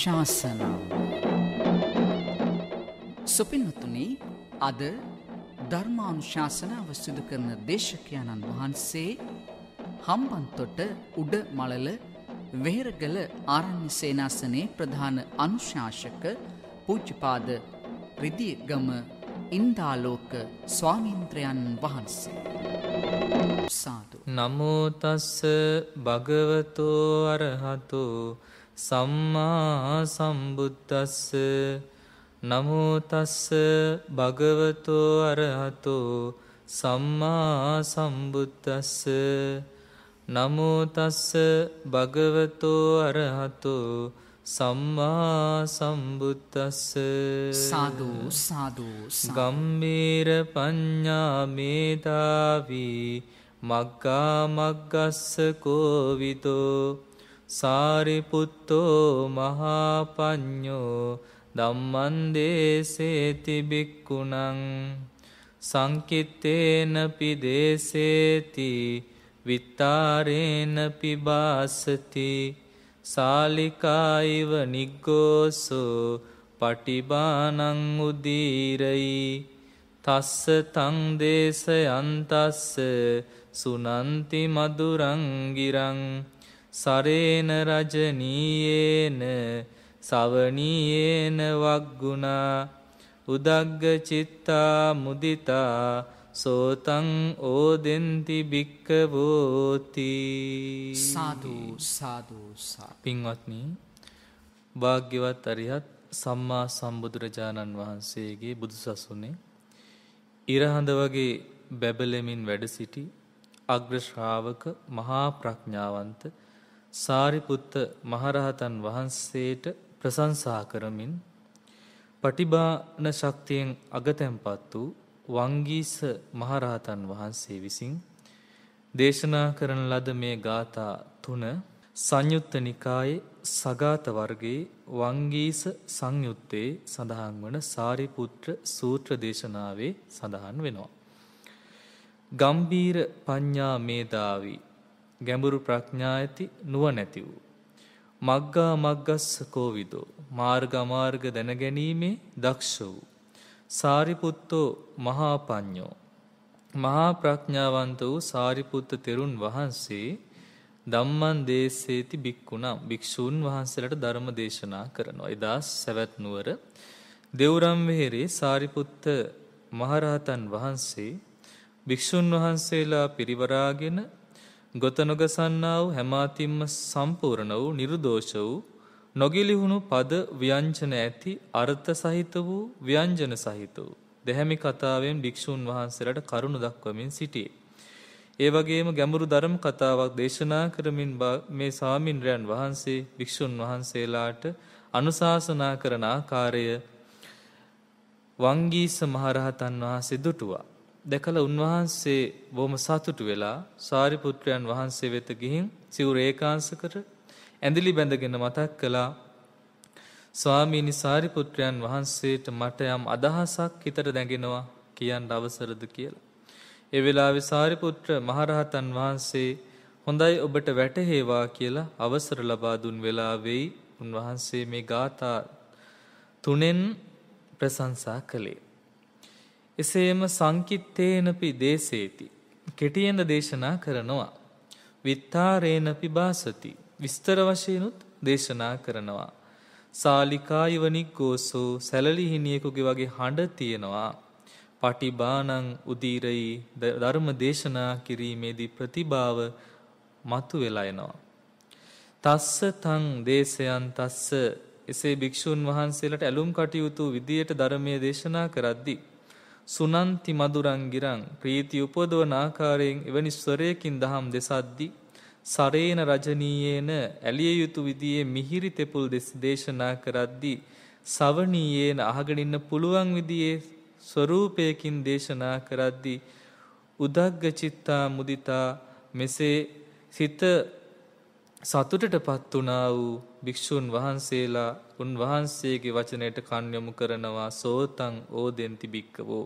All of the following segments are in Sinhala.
ශාසනා සුපින්වතුනි අද ධර්මානුශාසනාව සිදු කරන දේශකයන්න් වහන්සේ හම්බන්තොට උඩ මළල වෙහෙරගල ආරණ්‍ය සේනාසනයේ ප්‍රධාන අනුශාසක පූජ්‍යපාද රිදිගම ඉන්දාලෝක ස්වාමීන්ද්‍රයන් වහන්සේ සාදු නමෝ තස්ස භගවතෝ අරහතෝ සම්මා සම්බුද්දස්ස නමෝතස්ස භගවතෝ අරහතෝ සම්මා සම්බුද්දස්ස නමෝතස්ස භගවතෝ අරහතෝ සම්මා සම්බුද්දස්ස සාදු සාදු ගම්බීර පඤ්ඤා මේතාවී මග්ගා මග්ගස්ස කෝවිතෝ සාරිපුත්තෝ මහාප්ඥෝ දම්මන්දේසේතිබික්කුණං සංකිත්තේනපි දේසේති විත්තාරේනපි බාසති සාලිකායිව නිග්ගෝසු පටිබානං උදීරයි තස්ස තංදේශ යන්තස්ස සුනන්ති මදුරංගිරං සරේන රජනීයේන සවනීයේන වක්ගුණා උදග්ග චිත්තා මුදිතා සෝතං ඕදෙන්ති භික්කවෝති සාදු සාදු පින්වත්නි භාග්‍යවත් අරිහත් සම්මා සම්බුදුරජාණන් වහන්සේගේ බුදුසසුනේ ඉරහඳ වගේ බැබලෙමින් වැඩ සිටි අග්‍රශ්‍රාවක මහා ප්‍රඥාවන්ත සාරිපුත්ත මහරහතන් වහන්සේට ප්‍රසංසා කරමින් පටිභාන ශක්තියෙන් අගතැන්පත් වූ වංගීස මහරහතන් වහන්සේ විසින් දේශනා කරන ලද මේ ගාථා තුන සංයුත්ත නිකායේ සගාත වර්ගයේ වංගීස සංයුත්තේ සඳහන් වන සාරිපුත්‍ර සූත්‍ර දේශනාවේ සඳහන් වෙනවා. ගම්බීර පඤ්ඤා මේදාවී ගැඹුරු ප්‍රඥා ඇති නුවණැති වූ. මග්ගා මග්ගස්ස කෝවිදෝ මාර්ග අමාර්ග දැනගැනීමේ දක්ෂ වූ. සාරිපුත්තෝ මහා පඤ්ඤෝ මහා ප්‍රඥාවන්ත වූ සාරිපුත්ත තෙරුන් වහන්සේ ධම්මන් දේශේති බික්කුණා භික්ෂූන් වහන්සේලට ධර්ම දේශනා කරනවා. එදා සැවැත් නුවර දෙවුරම් වෙහෙරේ සාරිපුත්ත මහරහතන් වහන්සේ භික්ෂුන් වහන්සේලා පිරිවරාගෙන ගොතනොගසන්නා වූ හැමාතිම්ම සම්පූර්ණ වූ නිර්දෝෂ වූ නොගිලිහුණු පද ව්‍යංජන ඇති අර්ථ සහිත වූ ව්‍යංජන සහිත වූ දෙහැමි කතාවෙන් භික්ෂූන් වහන්සේලාට කරුණ දක්වමින් සිටියේ. ඒ වගේම ගැඹුරු ධර්ම කතාවක් දේශනා කරමින් මේ සාමින්ද්‍රයන් වහන්සේ භික්ෂූන් වහන්සේලාට අනුශාසනා කරන ආකාරය වංගීස මහරහතන් වහන්සේ දුටුවා. දැකල උන්වහන්සේ බොහොම සතුටු වෙලා සාරිපුත්‍රයන් වහන්සේ වෙත ගිහින් සිවුර ඒකාංශකට ඇඳිලි බැඳගෙන මතක් කළා ස්වාමීනි සාරිපුත්‍රයන් වහන්සේට මට යම් අදහසක් හිතට දැඟෙනවා කියන්න අවසරද කියලා. ඒ වෙලාවේ සාරිපුත්‍ර මහරහතන් වහන්සේ හොඳයි ඔබට වැටහේවා කියලා අවසර ලබා දුන් වෙලාවෙයි උන්වහන්සේ මේ ගාථා තුනෙන් ප්‍රශංසා කළේ. එසේම සංකිත්තේනපි දේශේති. කෙටියෙන්ද දේශනා කරනවා. විත්තාරේනපි බාසති. විස්තර වශයනුත් දේශනා කරනවා. සාලිකායිවනික්කෝසු සැලලිහිනියෙකුගේ වගේ හඬ තියෙනවා. පටිබානං උදීරයි ධර්ම දේශනා කිරීමේදී ප්‍රතිභාව මතු වෙලා එනවා. තස්ස තං දේශයන් තස්ස එසේ භික්‍ෂූන් වහන්සේලට ඇලුම් කටයුතු විදියට ධර්මය දේශනා කරද්දිී. සුනන්ති මදුරංගිරං ප්‍රීති උපදවන ආකාරයෙන් එවැනි ස්වරයකින් දහම් දෙසද්දි සරේන රජනීයේන ඇලිය යුතු විදියේ මිහිරි තෙපුල් දෙස් දේශනා කරද්දී සවනීයේන අහගෙන ඉන්න පුළුවන් විදියේ ස්වરૂපයකින් දේශනා කරද්දී උදග්ග චිත්තා මුදිතා මෙසේ සිත සතුටටපත් වුණා වූ භික්ෂුන් වහන්සේලා උන්වහන්සේගේ වචනයට කන් යොමු කරනවා සෝතං ඕදෙන්ති භික්කවෝ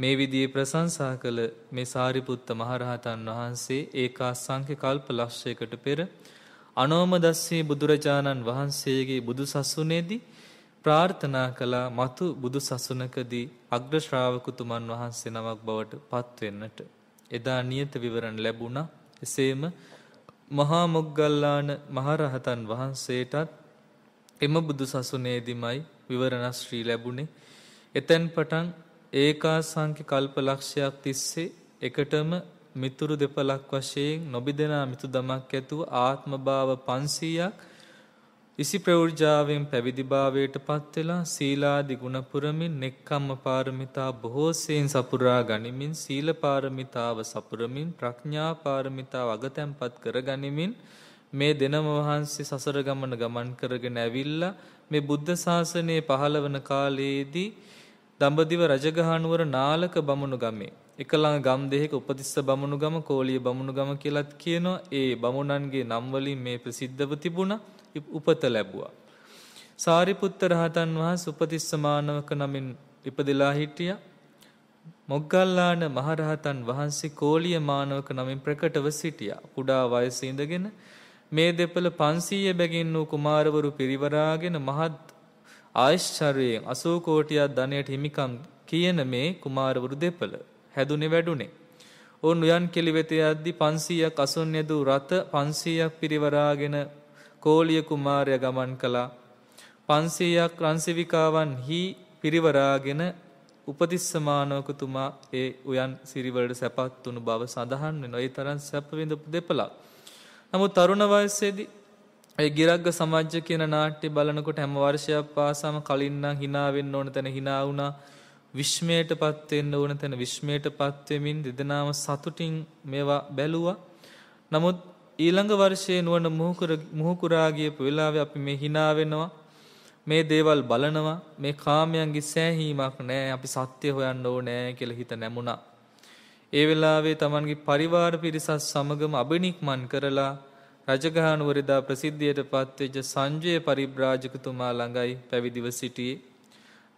මේ විදිහේ ප්‍රශංසා කළ මේ සාරිපුත්ත මහරහතන් වහන්සේ ඒකාසංඛ්‍ය කල්ප ලක්ෂයකට පෙර අනෝමදස්සේ බුදුරජාණන් වහන්සේගේ බුදු සසුනේදී ප්‍රාර්ථනා කළා මතු බුදු සසුනකදී අග්‍ර ශ්‍රාවකතුමන් වහන්සේ නමක් බවට පත්වෙන්නට එදා නියත විවරණ ලැබුණා එසේම මහා මොග්ගල්ලාන මහරහතන් වහන්සේටත් එම බුදු සසුනේදිමයි විවරණශ්‍රී ලැබුණේ. එතැන් පටන් ඒකා සංඛ්‍ය කල්පලක්ෂයක් තිස්සේ එකටම මිතුරු දෙපලක් වශයෙන් නොබිදෙනා මිතු දමක් ඇතුව ආත්මභාව 500ක් ඉසි ප්‍රවෘජාවෙන් පැවිදිභාවයට පත්වෙලා සීලාදි ගුණපුරමින් නෙක්කම්ම පාරමිතා බොහෝසයෙන් සපුරා ගනිමින් සීලපාරමිතාව සපුරමින් ප්‍රඥාපාරමිතා අගතැන්පත් කර ගනිමින් මේ දෙනම වහන්සේ සසර ගමන ගමන් කරගෙන ඇවිල්ලා මේ බුද්ධ ශාසනය පහළ වන කාලයේදී දඹදිව රජගහනුවර නාලක බමුණු ගමේ එකළඟ ගම් දෙහික උපතිස්ස බමුණු ගම කෝලිය බමුණු ගම කියලත් කියනවා ඒ බමුණන්ගේ නම් වලින් මේ ප්‍රසිද්ධව තිබුණා උපත ලැබුවා. සාරිපුත්ත රහතන් වහා සුපතිස්සමානවක නමින් ඉපදිලා හිටිය මොග්ගල්ලාන මහරහතන් වහන්සේ කෝලිය මානවක නමින් ප්‍රකටව සිටිය කුඩා වයස ඉඳගෙන මේ දෙපළ පන්සීය බැගින් වූ කුමාරවරු පිරිවරාගෙන මහත් ආශ්චර්යයෙන් අසූකෝටියක් ධනයට හිමිකම් කියන මේ කුමාරවරු දෙපළ හැදුනේ වැඩුනේ ඔවුන් උයන් කෙලිවෙත යද්දි 500ක් අසොන් යදූ රත 500ක් පිරිවරාගෙන කෝලිය කුමාරය ගමන් කළා. 500ක් රන්සිවිකාවන් හි පිරිවරාගෙන උපතිස්සමානෝකතුමා ඒ උයන් සිරිවලට සැපත් වුණු බව සඳහන් වෙන. ඒ තරම් සැප විඳපු දෙපළක්. නමුත් තරුණ වයසේදී ඒ ගිරග්ග සමාජ්‍ය කියන නාට්‍ය බලනකොට හැම වර්ෂයක් පාසාම කලින් නම් hina වෙන්න ඕන තැන hina වුණා. විශ්මයටපත් වෙන්න ඕන තැන විශ්මයටපත් වෙමින් දෙදෙනාම සතුටින් මේවා බැලුවා. නමුත් ඊළඟ වර්ෂයේ නුවණ මුහුකුරාගියපු වෙලාව අපි මේ හිනාවෙනවා මේ දේවල් බලනවා මේ කාමයන්ගේ සෑහීමක් නෑ අපි සත්‍ය හොයන්න ඕනෑ කියලා හිත නැමුණා. ඒ වෙලාවේ Tamanගේ පරිවාර පිරිසත් සමගම අබිනික්මන් කරලා රජගහනුවරදා ප්‍රසිද්ධියට පත්වෙච්ච සංජය පරිබ්‍රාජකතුමා ළඟයි පැවිදිව සිටියේ.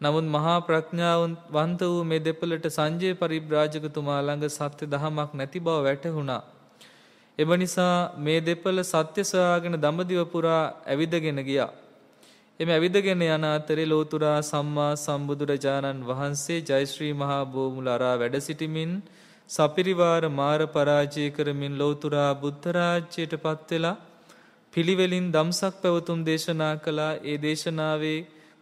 නමුත් මහා ප්‍රඥාවන් වන්ත වූ මේ දෙපළට සංජය පරිබ්‍රාජකතුමා ළඟ සත්‍ය දහමක් නැති බව වැටහුණා. එම නිසා මේ දෙපළ සත්‍ය සොයාගෙන දඹදිව පුරා ඇවිදගෙන ගියා. එම ඇවිදගෙන යන අතරේ ලෝතුරා සම්මා සම්බුදුරජාණන් වහන්සේ ජයශ්‍රී මහා බෝමුල අරා වැඩ සිටිමින් සපිරිවාර මාර පරාජය කරමින් ලෞතුරා බුද්ධ රාජ්‍යයට පත් වෙලා පිළිවෙලින් දම්සක් පැවතුම් දේශනා කළා ඒ දේශනාවේ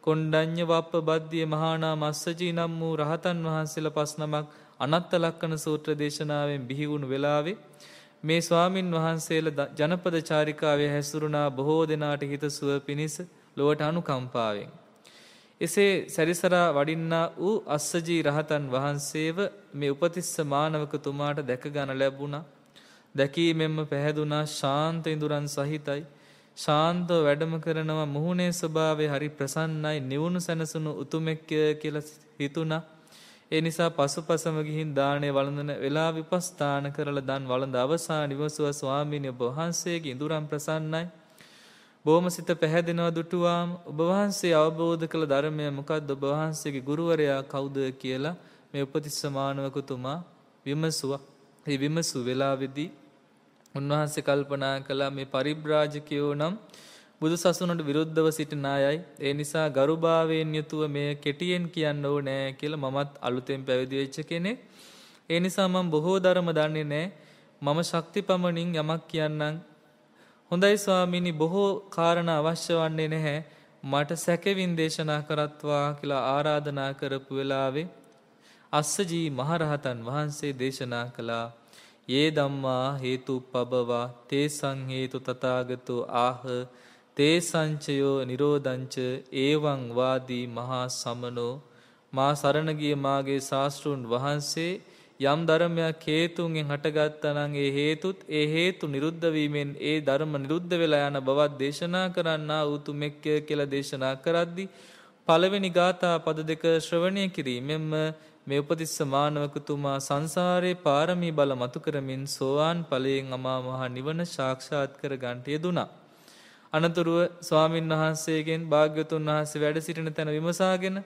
කොණ්ඩඤ්ඤ වප්ප බද්දිය මහානා මස්සජී නම් වූ රහතන් වහන්සේලා පස් නමක් අනත්ත ලක්කන සූත්‍ර දේශනාවෙන් බිහි වුණු වෙලාවේ මේ ස්වාමින් වහන්සේලා ජනපද චාරිකාවේ හැසුරුණා බොහෝ දෙනාට හිතසුව පිණිස ලොවට අනුකම්පාවෙන් එසේ සැරිසරා වඩින්නා වූ අස්සජී රහතන් වහන්සේව මේ උපතිස්ස මානවකතුමාට දැක ගන්න ලැබුණා දැකීමෙන්ම පැහැදුනා ශාන්ත ඉඳුරන් සහිතයි ශාන්තව වැඩම කරනවා මුහුණේ ස්වභාවය හරි ප්‍රසන්නයි නිවුණු සැනසුණු උතුමෙක්ය කියලා හිතුණා ඒ නිසා පසුපසම ගිහින් දානය වළඳන වෙලා විපස්ථාන කරලා දන් වළඳ අවසාන විවසුව ස්වාමීන් වහන්සේගේ ඉඳුරම් ප්‍රසන්නයි. බොහොම සිත පැහැදෙනවා දුටුවාම ඔබ වහන්සේ අවබෝධ කළ ධර්මය මොකක්ද ඔබ වහන්සේගේ ගුරුවරයා කවුද කියලා මේ උපතිස්ස මානවකතුමා විමසුවා. ඒ විමසු වෙලාවේදී උන්වහන්සේ කල්පනා කළා මේ පරිබ්‍රාජකයෝ නම් බුදු සසුනට විරුද්ධව සිටින අයයි. ඒ නිසා ගරුභාවයෙන් යුතුව මෙය කෙටියෙන් කියන්න ඕනෑ කියලා මමත් අලුතෙන් පැවිදි වෙච්ච කෙනෙක්. ඒ නිසා මම බොහෝ ධර්ම දන්නේ නෑ. මම ශක්ති පමණින් යමක් කියන්නම්. හොඳයි ස්වාමීනි බොහෝ කාරණ අවශ්‍ය වන්නේ නැහැ. මට සැකවින් දේශනා කරත්වා කියලා ආරාධනා කරපු වෙලාවේ අස්සජී මහරහතන් වහන්සේ දේශනා කළා ඒ ධම්මා හේතුප්පබවා තේසං හේතු තථාගතෝ ආහ තේසංචයෝ නිරෝධංච ඒවං වාදී මහා සමනෝ මා සරණ ගිය මාගේ ශාස්ත්‍රුන් වහන්සේ යම් ධර්මයක් හේතුන්ගෙන් හටගත්තනම් ඒ හේතුත් ඒ හේතු නිරුද්ධ වීමෙන් ඒ ධර්ම නිරුද්ධ වෙලා යන බවත් දේශනා කරන්නා උතුමෙක්ය කියලා දේශනා කරද්දී පළවෙනි ගාථා පද දෙක ශ්‍රවණය කිරීමෙන්ම මේ උපතිස්ස මානවකතුමා සංසාරේ පාරමී බල මතු කරමින් සෝවාන් ඵලයෙන් අමා මහ නිවන සාක්ෂාත් කර ගන්නට යෙදුණා. අනතුරුව ස්වාමින් වහන්සේගෙන් භාග්‍යතුන් වහන්සේ වැඩ සිටින තැන විමසාගෙන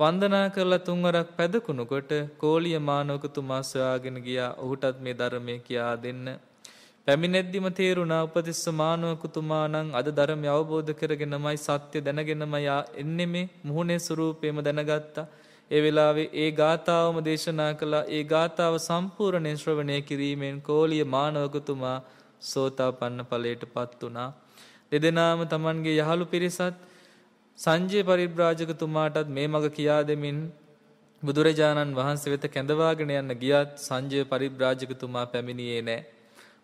වන්දනා කරලා තුන්වරක් පැදකුණුකොට කෝලිය මානෝකතුමා සොයාගෙන ගියා ඔහුටත් මේ ධර්මය කියා දෙන්න. පැමිණෙද්දිම තේරුණා උපතිස්ස මානෝකතුමා නම් අද ධර්මය අවබෝධ කරගෙනමයි සත්‍ය දැනගෙනම යා එන්නේ මේ මුහුණේ ස්වරූපේම දැනගත්තා. ඒ වෙලාවේ ඒ ගාථාවම දේශනා කළා. ඒ ගාථාව සම්පූර්ණයෙන් ශ්‍රවණය කිරීමෙන් කෝලිය මානවකතුමා සෝතාපන්න ඵලයටපත් වුණා. දෙදෙනාම තමන්ගේ යහළු පිරිසත් සංජය පරිබ්‍රාජකතුමාටත් මේ මඟ කියා දෙමින් බුදුරජාණන් වහන්සේ වෙත කැඳවාගෙන යන්න ගියත් සංජය පරිබ්‍රාජකතුමා පැමිණියේ නෑ.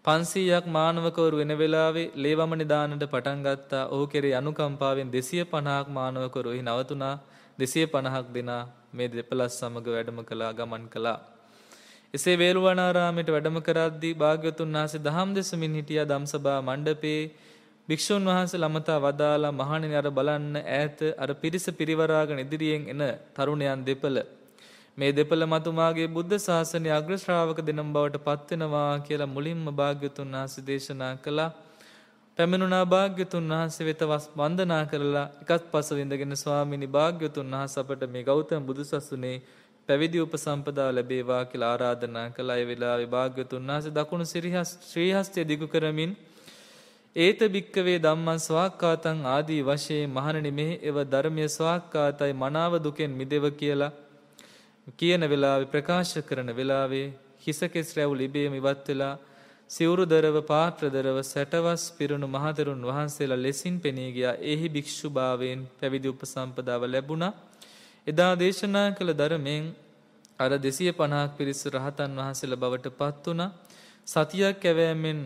පන්සීයක් මානවකවරු වෙන වෙලාවේ ලේවම නිදානට පටන් ගත්තා ඕ කෙරේ අනුකම්පාවෙන් දෙසිය පණහක් මානවකරුෙහි නවතුනා දෙසිය පණහක් දෙනා මේ දෙපලස් සමඟ වැඩම කලා ගමන් කළා. එසේ වේල්ුවනාරාමයට වැඩම කරද්දී භාග්‍යතුන් වහසේ දහම් දෙසමින් හිටිය දම්සභා මණ්ඩපේ භික්ෂුන් වහන්සේ ළමතා වදාලා මහණෙනි අර බලන්න ඈත අර පිරිස පිරිවරාගෙන ඉදිරියෙන් එන තරුණයන් දෙපළ මේ දෙපළ මතුමාගේ බුද්ධ ශාසනයේ අග්‍ර ශ්‍රාවක දෙනම් බවට පත් වෙනවා කියලා මුලින්ම භාග්‍යතුන් වහන්සේ දේශනා කළා. පැමිණුණා භාග්‍යතුන් වහන්සේ වෙත වන්දනා කරලා එකත් පස විඳගෙන ස්වාමීනි භාග්‍යතුන් වහන්සේ අපට මේ ගෞතම බුදුසසුනේ පැවිදි උපසම්පදා ලැබේවා කියලා ආරාධනා කළා. ඒ වෙලාවේ භාග්‍යතුන් වහන්සේ දකුණු ශ්‍රීහස්ත්‍ය දිගු කරමින් ඒත භික්කවේ ධම්මං ස්වාක්කාතං ආදී වශයෙන් මහණනි මෙහි එව ධර්මයේ ස්වාක්කාතයි මනාව දුකෙන් මිදෙව කියලා කියන වෙලාවේ ප්‍රකාශ කරන වෙලාවේ හිස කෙස් රැව් ලිබේම ඉවත් වෙලා සිවුරු දරව පාත්‍ර දරව සැටවස් පිරුණු මහතෙරුන් වහන්සේලා ලෙසින් පෙනී ගියා. එහි භික්ෂුභාවයෙන් පැවිදි උපසම්පදාව ලැබුණා. එදා දේශනා කළ ධර්මයෙන් අර 250ක් පිරිස රහතන් වහන්සේලා බවට පත් වුණා. සතියක් කැවෑමෙන්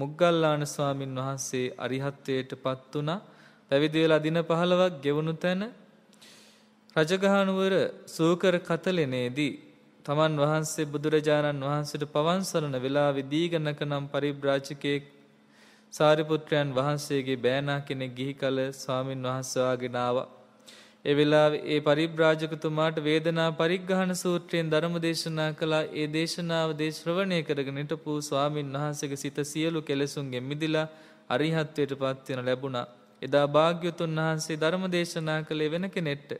මුග්ගල්ලාන ස්වාමින් වහන්සේ අරිහත්ත්වයට පත් වුණා. පැවිදි වෙලා දින 15ක් ගෙවුණු තැන රජගහනුවර සූකර කතලෙනේදී තමන් වහන්සේ බුදුරජාණන් වහන්සේට පවන්සලන වෙලාවේ දීගණක නම් පරිබ්‍රාජකෙක් සාරිපුත්‍රයන් වහන්සේගේ බෑනා කෙනෙක් ගිහි කල ස්වාමින් වහන්සේ ආගෙන ආවා. ඒ වෙලාවේ ඒ පරිබ්‍රාජකතුමාට වේදනා පරිග්‍රහණ සූත්‍රයෙන් ධර්ම දේශනා කළා. ඒ දේශනාව දේශ්‍රවණය කරගෙන හිටපු ස්වාමින් වහන්සේගේ සිත සියලු කෙලෙසුන්ගෙන් මිදිලා අරිහත්වයටපත් වෙන ලැබුණා. එදා භාග්‍යතුන් වහන්සේ ධර්ම දේශනා කළේ වෙන කෙනෙක්ට.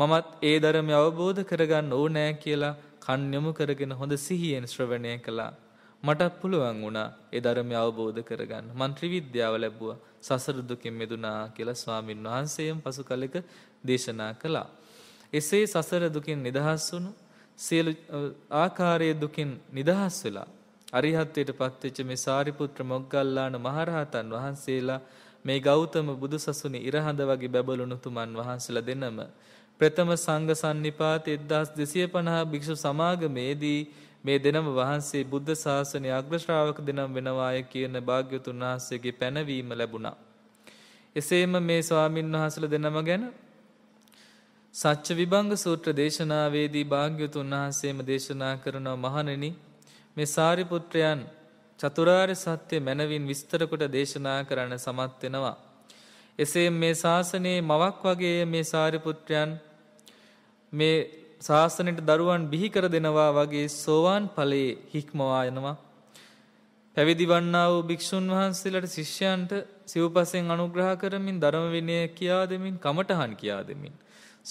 මමත් ඒ ධර්මය අවබෝධ කරගන්න ඕනෑ කියලා කන් යොමු කරගෙන හොඳ සිහියෙන් ශ්‍රවණය කළා. මටත් පුළුවන් වුණා ඒ ධර්මය අවබෝධ කරගන්න. මන් ත්‍රිවිද්‍යාව ලැබුවා. සසර දුකින් මිදුණා කියලා ස්වාමින් වහන්සේම පසු කලෙක දේශනා කළා. එසේ සසර දුකින් නිදහස් වුණු සියලු ආකාරයේ දුකින් නිදහස් වෙලා අරිහත්වයට පත්වෙච්ච මේ සාරිපුත්‍ර මොග්ගල්ලාන මහරහතන් වහන්සේලා මේ ගෞතම බුදු සසුනි ඉරහඳ වගේ බැබලුණුතුමන් වහන්සල දෙනම. ප්‍රථම සංග සන්නිපාත එද්දස් දෙසිය පණහා භික්‍ෂු සමාගමේදී මේ දෙනම වහන්සේ බුද්ධ ශාසනය අග්‍රශ්‍රාවක දෙනම් වෙනවාය කියන භාග්‍යතුන් වහන්සේගේ පැනවීම ලැබුණා. එසේම මේ ස්වාමීන් වහසල දෙනම ගැන සච්ච විභංග සූත්‍ර දේශනාවේදී භාග්‍යතුන් වහන්සේම දේශනා කරනව මහණෙනි මේ සාරිපුත්‍රයන් චතුරාර්ය සත්‍ය මැනවින් විස්තරකොට දේශනා කරන්න සමත් වෙනවා. එසේ මේ ශාසනයේ මවක් වගේ මේ සාරිපුත්‍රයන් මේ ශාසනයට දරුවන් බිහි කර දෙනවා වගේ සෝවාන් ඵලයේ හික්මවා යනවා. පැවිදි වන්නා වූ භික්ෂුන් වහන්සේලාට ශිෂ්‍යයන්ට සිව්පසෙන් අනුග්‍රහ කරමින් ධර්ම විනය කියා දෙමින් කමඨහන් කියා දෙමින්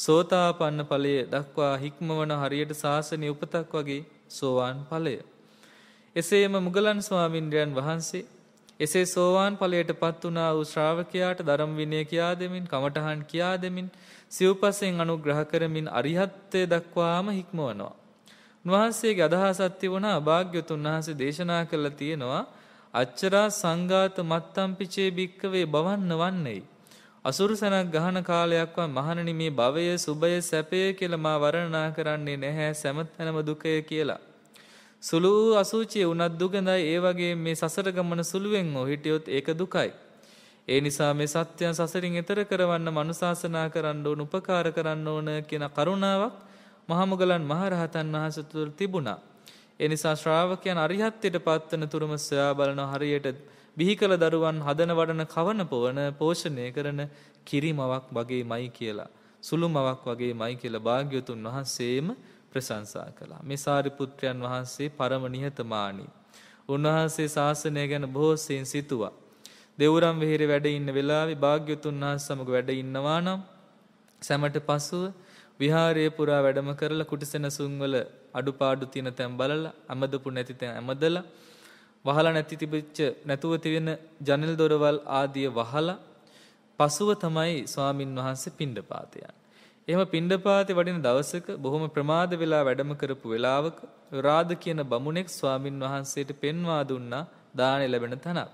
සෝතාපන්න ඵලය දක්වා හික්මවන හරියට ශාසනය උපතක් වගේ සෝවාන් ඵලය. එසේම මුගලන් ස්වාමින්ද්‍රයන් වහන්සේ එසේ සෝවාන් ඵලයට පත් වුණා වූ ශ්‍රාවකයාට ධර්ම විනය කියා දෙමින් කමඨහන් කියා දෙමින් සිව්පසෙන් අනුග්‍රහ කරමින් අරිහත්ත්වයට දක්වාම හික්මවනවා. උන්වහන්සේගේ අදහසක් තිබුණා භාග්‍යතුන් වහන්සේ දේශනා කළා තියෙනවා අච්චරා සංඝාත මත්තම්පිචේ භික්කවේ බවන්න වන්නේ අසුරුසනක් ගහන කාලයක්වා මහණනි මේ භවය සුභය සැපය කියලා මා වර්ණනා කරන්නේ නැහැ සෑම දුකය කියලා. සුළු අසුචිය උනත් දුකඳයි ඒ වගේ මේ සසර ගමන සුළුවෙන් හෝ හිටියොත් ඒක දුකයි. ඒ නිසා මේ සත්‍යයන් සසරින් එතර කරවන්න මනුශාසනා කරන්න ඕන උපකාර කරන්න ඕන කියන කරුණාවක් මහමුගලන් මහරහතන් වහන්සේ තුළ තිබුණා. ඒ නිසා ශ්‍රාවකයන් අරිහත්ත්වයට පත්වන තුරුම සොයා බලන හරියට බිහිකල දරුවන් හදන වඩන කවන පොවන පෝෂණය කරන කිරිමවක් වගේ මයි කියලා. සුළු මවක් වගේ මයි කියල භාග්‍යතුන් වහන්සේම ප්‍රශංසා කළා. මේ සාරිපුත්‍රයන් වහන්සේ පරම නිහතමානී. උන්වහන්සේ ශාසනය ගැන බොහෝසයෙන් සිතුවා. දෙවරම් වෙහිර වැඩ ඉන්න වෙලාවේ භාග්‍යතුන් වහන්සේ සමග වැඩ ඉන්නවා නම් සැමට පසුව විහාරයේ පුරා වැඩම කරලා කුටිසෙනසුන් වල අඩුපාඩු තියෙන තැන් බලලා අමදපු නැති තැන් අමදලා වහලා නැති තිබිච්ච නැතුව තියෙන ජනෙල් දොරවල් ආදිය වහලා පසුව තමයි ස්වාමින් වහන්සේ පිණ්ඩපාතයන්. එහෙම පිණ්ඩපාතේ වඩින දවසක බොහොම ප්‍රමාද වෙලා වැඩම කරපු වෙලාවක රාද කියන බමුණෙක් ස්වාමින් වහන්සේට පෙන්වා දුන්නා දානෙ ලැබෙන තනක්.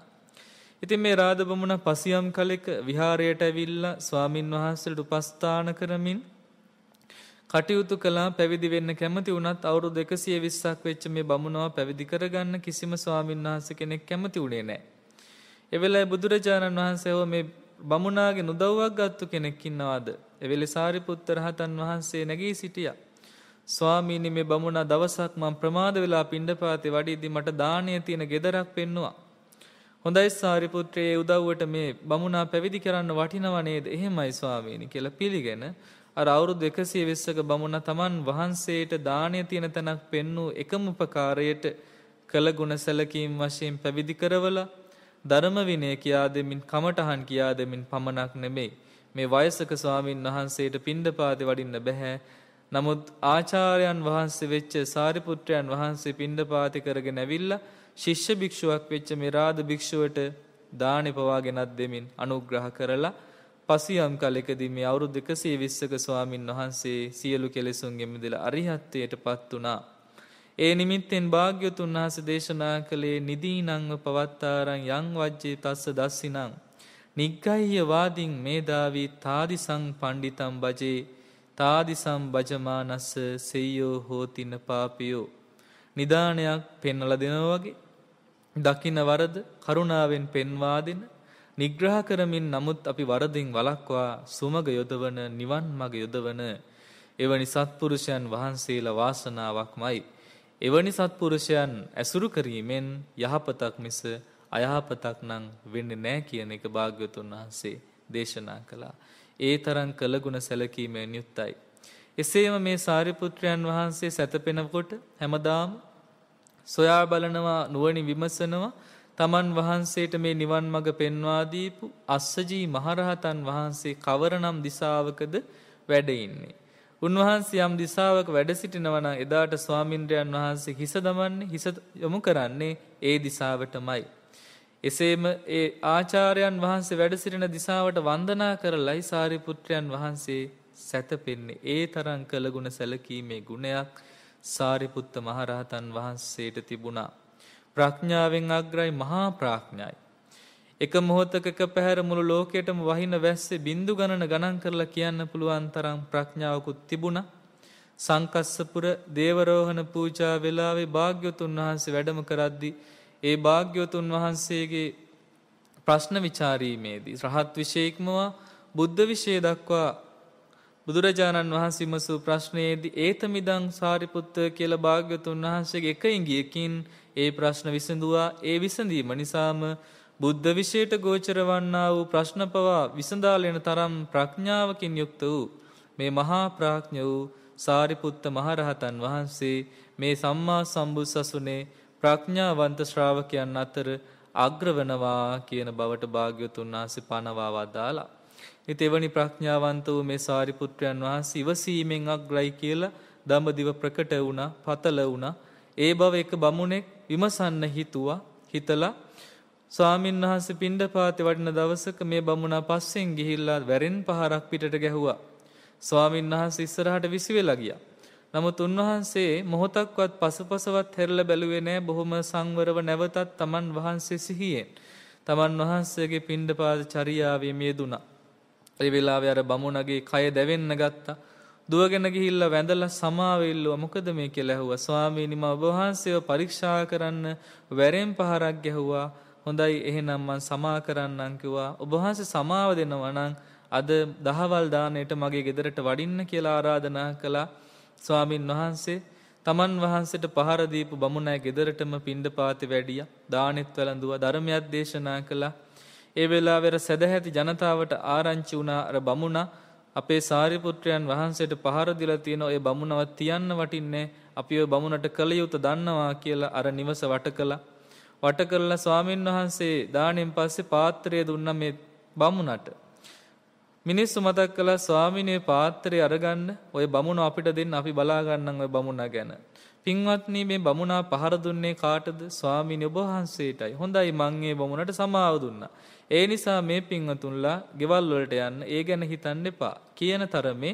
ඉතින් මේ රාද බමුණ පසියම් කලෙක විහාරයට ඇවිල්ලා ස්වාමින් වහන්සේට උපස්ථාන කරමින් කටයුතු කළා පැවිදි වෙන්න කැමති වුණත් අවුරුදු 120ක් වෙච්ච මේ බමුණව පැවිදි කරගන්න කිසිම ස්වාමීන් වහන්සේ කෙනෙක් කැමති වුණේ නැහැ. ඒ වෙලාවේ බුදුරජාණන් වහන්සේව මේ බමුණාගේ නුදව්වක් ගත්තු කෙනෙක් ඉන්නවාද? ඒ වෙලේ සාරිපුත්ත රහතන් වහන්සේ නැගී සිටියා. ස්වාමීනි මේ බමුණා දවසක් මම ප්‍රමාද වෙලා පිණ්ඩපාතේ වඩිද්දි මට දාණය තියෙන gedarak පෙන්නුවා. හොඳයි සාරිපුත්‍රයේ උදව්වට මේ බමුණා පැවිදි කරන්න වටිනව නේද? එහෙමයි ස්වාමීනි කියලා පිළිගෙන අර අවුරුදු 120ක බමුණ තමන් වහන්සේට දාණය තියෙන තැනක් පෙන්වූ එකම උපකාරයට කළ ගුණ සැලකීම් වශයෙන් පැවිදි කරවලා ධර්ම විනය කියා දෙමින් කමඨහන් කියා දෙමින් පමණක් නෙමෙයි මේ වයසක ස්වාමින් වහන්සේට පින්ඩපාතේ වඩින්න බෑ නමුත් ආචාර්යයන් වහන්සේ වෙච්ච සාරිපුත්‍රයන් වහන්සේ පින්ඩපාතේ කරගෙන ඇවිල්ලා ශිෂ්‍ය භික්ෂුවක් වෙච්ච මේ රාද භික්ෂුවට දානි පවා ගෙනත් දෙමින් අනුග්‍රහ කරලා පසුයම් කලෙකදී මේ අවුරුදු 120ක ස්වාමින් වහන්සේ සියලු කෙලෙසුන්ගෙන් මිදලා අරිහත්ත්වයට පත් වුණා. ඒ නිමිත්තෙන් භාග්‍යතුන් වහන්සේ දේශනා කළේ නිදීනංව පවත්තාරං යං වජ්ජේ තස්ස දස්සිනං නිග්ගය්‍ය වාදින් මේදාවි තාදිසං පණ්ඩිතම් බජේ තාදිසම් බජමානස්ස සෙය්‍යෝ හෝතින පාපියෝ නිදානයක් පෙන්වලා දෙනවා වගේ දකින්න වරද කරුණාවෙන් පෙන්වා දෙන නිග්‍රහ කරමින් නමුත් අපි වරදින් වලක්වා සුමග යොදවන නිවන් මග යොදවන එවැනි සත්පුරුෂයන් වහන්සේලා වාසනාවක්මයි. එවැනි සත්පුරුෂයන් ඇසුරු කිරීමෙන් යහපතක් මිස අයහපතක් නම් වෙන්නේ නැහැ කියන එක භාග්‍යවතුන් වහන්සේ දේශනා කළා. ඒ තරම් කළගුණ සැලකීමෙන් යුක්තයි. එසේම මේ සාරිපුත්‍රයන් වහන්සේ සැතපෙනකොට හැමදාම සොයා බලනවා නුවණින් විමසනවා තමන් වහන්සේට මේ නිවන් මඟ පෙන්වා දීපු අස්සජී මහරහතන් වහන්සේ කවරනම් දිසාවකද වැඩ ඉන්නේ. උන්වහන්සේ යම් දිසාවක වැඩ සිටිනවා නම් එදාට ස්වාමින්ද්‍රයන් වහන්සේ හිස දමන්නේ හිස යොමු කරන්නේ ඒ දිසාවටමයි. එසේම ඒ ආචාර්යයන් වහන්සේ වැඩ සිටින දිසාවට වන්දනා කරලයි සාරිපුත්‍රයන් වහන්සේ සැතපෙන්නේ. ඒ තරම් කළගුණ සැලකීමේ ගුණයක් සාරිපුත්ත මහරහතන් වහන්සේට තිබුණා. ප්‍රඥාවෙන් අග්‍රයි මහා ප්‍රඥයි. එක මොහොතක එක පැහැර මුළු ලෝකයටම වහින වැස්සේ බින්දු ගණන ගණන් කරලා කියන්න පුළුවන් තරම් ප්‍රඥාවකුත් තිබුණා. සංකස්සපුර දේවරෝහණ පූජා වෙලාවේ භාග්‍යවතුන් වහන්සේ වැඩම කරද්දි ඒ භාග්‍යවතුන් වහන්සේගේ ප්‍රශ්න විචාරීමේදී රහත් විශේක්මවා බුද්ධ විෂය දක්වා බුදුරජාණන් වහන්සේ විමසූ ප්‍රශ්නයේදී ඒතමිදං සාරිපුත්ත කියලා භාග්‍යතුන් වහන්සේගේ එක ඉඟියකින් ඒ ප්‍රශ්න විසඳුවා ඒ විසඳීම නිසාම බුද්ධ විෂයට ගෝචර වන්නා වූ ප්‍රශ්න පවා විසඳාලෙන තරම් ප්‍රඥාවකින් යුක්ත වූ මේ මහා ප්‍රඥ වූ සාරිපුත්ත මහරහතන් වහන්සේ මේ සම්මා සම්බුත් සසුනේ ප්‍රඥාවන්ත ශ්‍රාවකයන් අතර අග්‍රවනවා කියන බවට භාග්‍යතුන් වහන්සේ පනවා වදාලා එතෙවැනි ප්‍රඥාවන්ත වූ මේ සාරිපුත්‍රයන් වහන්සේ ඉවසීමෙන් අග්‍රයි කියලා දඹදිව ප්‍රකට වුණා, පතල වුණා. ඒ බව එක බමුණෙක් විමසන්න හිතුවා. හිතලා ස්වාමීන් වහන්සේ පිණ්ඩපාතේ වඩින දවසක මේ බමුණා පස්සෙන් ගිහිල්ලා වැරෙන් පහරක් පිටට ගැහුවා. ස්වාමීන් වහන්සේ ඉස්සරහට විසි වෙලා ගියා. නමුත් උන්වහන්සේ මොහොතක්වත් පසුපසවත් හැරලා බැලුවේ නැහැ බොහොම සංවරව නැවතත් තමන් වහන්සේ සිහියෙන්. තමන් වහන්සේගේ පිණ්ඩපාත චරියාවේ මියදුනා. ඒ වෙලාවේ අර බමුණගේ කය දැවෙන්න ගත්තා. දුවගෙන ගිහිල්ලා වැඳලා සමාවෙල්ලුවා මොකද මේ කියලා ඇහුවා ස්වාමීනි මම ඔබ වහන්සේව පරීක්ෂා කරන්න වැරෙන් පහරක් ගැහුවා හොඳයි එහෙනම් මං සමා කරන්නම් කිව්වා ඔබ වහන්සේ සමාව දෙනවා නම් අද දහවල් දාණයට මගේ ගෙදරට වඩින්න කියලා ආරාධනා කළා ස්වාමින් වහන්සේ තමන් වහන්සේට පහර දීපු බමුණා ගෙදරටම පින්ඩපාතේ වැඩියා දානෙත් වැළඳුවා ධර්මයක් දේශනා කළා ඒ වෙලාවෙර සැදැහැති ජනතාවට ආරංචි වුණා අර බමුණ අපේ සාරිපුත්‍රයන් වහන්සේට පහර දිලා තියෙන ඔය බමුණවත් තියන්න වටින්නේ අපි ඔය බමුණට කළ යුතු දන්නවා කියලා අර නිවස වට කළා. වට කරලා ස්වාමින් වහන්සේ දාණයෙන් පස්සේ පාත්‍රය දුන්න මේ බමුණට. මිනිස්සු මතක් කළා ස්වාමිනේ පාත්‍රය අරගන්න ඔය බමුණ අපිට දෙන්න අපි බලා ගන්නම් ඔය බමුණා ගැන. පින්වත්නි මේ බමුණා පහර දුන්නේ කාටද? ස්වාමිනේ ඔබ වහන්සේටයි. හොඳයි මං ඒ බමුණට සමාව දුන්නා. ඒ නිසා මේ පින්වතුන්ලා ගෙවල් වලට යන්න ඒ ගැන හිතන්න එපා කියන තරමේ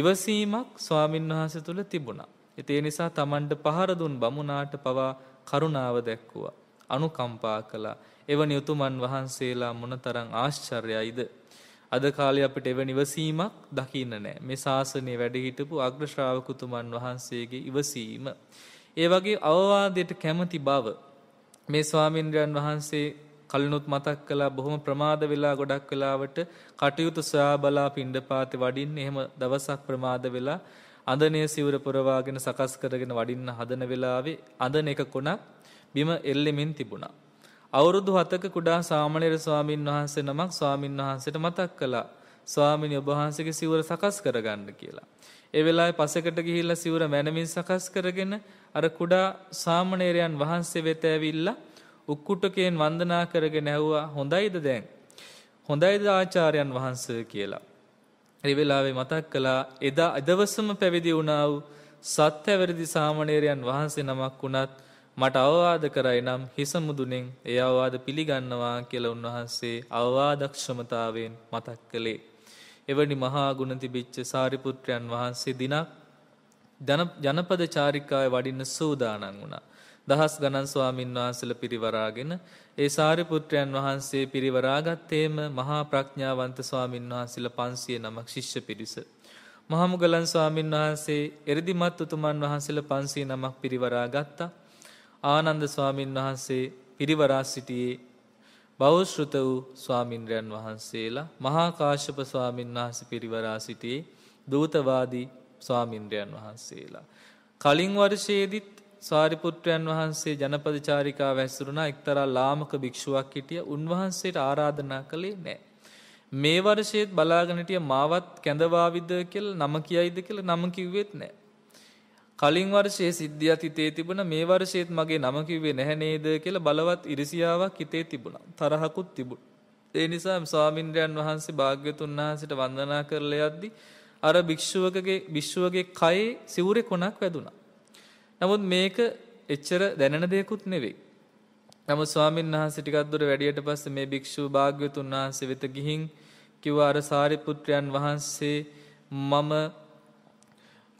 ඉවසීමක් ස්වාමින්වහන්සේ තුල තිබුණා. ඒ නිසා Tamanට පහර දුන් බමුණාට පවා කරුණාව දැක්වුවා. අනුකම්පා කළා. එවැනි උතුමන් වහන්සේලා මොනතරම් ආශ්චර්යයිද? අද කාලේ අපිට එවැනි ඉවසීමක් දකින්න නැහැ. මේ ශාසනයේ වැඩ හිටපු අග්‍ර ශ්‍රාවකුතුමන් වහන්සේගේ ඉවසීම. ඒ වගේ අවවාදයට කැමති බව මේ ස්වාමින්ද්‍රයන් වහන්සේ කලිනුත් මතක් කළා බොහොම ප්‍රමාද වෙලා ගොඩක් වෙලාවට කටයුතු සොයා බලා පිණ්ඩපාතේ වඩින්න එහෙම දවසක් ප්‍රමාද වෙලා අඳනේ සිවුර පුරවාගෙන සකස් කරගෙන වඩින්න හදන වෙලාවේ අඳන එක කොනක් බිම එල්ලෙමින් තිබුණා. අවුරුදු 7ක කුඩා සාමණේර ස්වාමින් වහන්සේ නමක් ස්වාමින් වහන්සේට මතක් කළා. ස්වාමිනී ඔබ වහන්සේගේ සිවුර සකස් කරගන්න කියලා. ඒ වෙලාවේ පසෙකට ගිහිල්ලා සිවුර මැනමින් සකස් කරගෙන අර කුඩා සාමණේරයන් වහන්සේ වෙත ඇවිල්ලා උක්කුටකයෙන් වන්දනා කරගෙන ඇහුවා හොඳයිද දැන් හොඳයිද ආචාර්යයන් වහන්ස කියලා. ඒ වෙලාවේ මතක් කළා එදා අදවසම පැවිදි වුණා වූ සත්‍යවරදි සාමණේරයන් වහන්සේ නමක් වුණත් මට අවවාද කරයි නම් හිස මුදුනෙන් ඒ අවවාද පිළිගන්නවා කියලා උන්වහන්සේ අවවාදක්ෂමතාවයෙන් මතක් කළේ. එවැනි මහා ගුණ තිබිච්ච සාරිපුත්‍රයන් වහන්සේ දිනක් ජනපද චාරිකාවේ වඩින්න සූදානම් වුණා. දහස් ගණන් ස්වාමින් වහන්සල පිරිවරාගෙන ඒ සාරිපුත්‍රයන් වහන්සේ පිරිවරාගත්තේම මහා ප්‍රඥාවන්ත ස්වාමින් වහන්සල පන්සිය නමක් ශිෂ්‍ය පිරිස. මහමුගලන් ස්වාමින් වහන්සේ එරදිමත් උතුමන් වහන්සල පන්සී නමක් පිරිවරාගත්තා ආනන්ද ස්වාමින් වහන්සේ පිරිවරා සිටියේ බෞෂෘත වූ ස්වාමින්ද්‍රයන් වහන්සේලා මහාකාශ්‍යප ස්වාමින් වහස පිරිවරා සිටියේ දූතවාදී ස්වාමින්ද්‍රයන් වහන්සේලා. කලින් වර්ෂයේදිත් සාරිපුත්‍රයන් වහන්සේ ජනපද චාරිකා වැස්සරුණා එක්තරා ලාමක භික්ෂුවක් හිටිය උන්වහන්සේට ආරාධනා කළේ නෑ. මේ වර්ෂයේත් බලාගනටිය මාවත් කැඳවාවිද කියල නම කියයිද කියල නම කිව්වෙත් නෑ. කලින් වර්ෂයේ සිද්ධියත් හිතේ තිබුණ මේ වර්ෂයේත් මගේ නම කිව්වේ නැහැ නේද කියලා බලවත් ඉරිසියාවක් හිතේ තිබුණා. තරහකුත් තිබුණ. ඒ නිසා ස්වාමින්ද්‍රයන් වහන්සේ භාග්‍යතුන් වහන්සේට වන්දනා කරලා යද්දී අර භික්ෂුවකගේ භික්ෂුවගේ කයේ සිවුරේ කොනක් වැදුනා. නමුත් මේක එච්චර දැනෙන දෙයක්ුත් නෙවෙයි. නමුත් ස්වාමීන් වහන්සේ ටිකක් දුර වැඩියට පස්සේ මේ භික්ෂුව භාග්‍යතුන් වහන්සේ වෙත ගිහින් කිව්වා අර සාරිපුත්‍රයන් වහන්සේ මම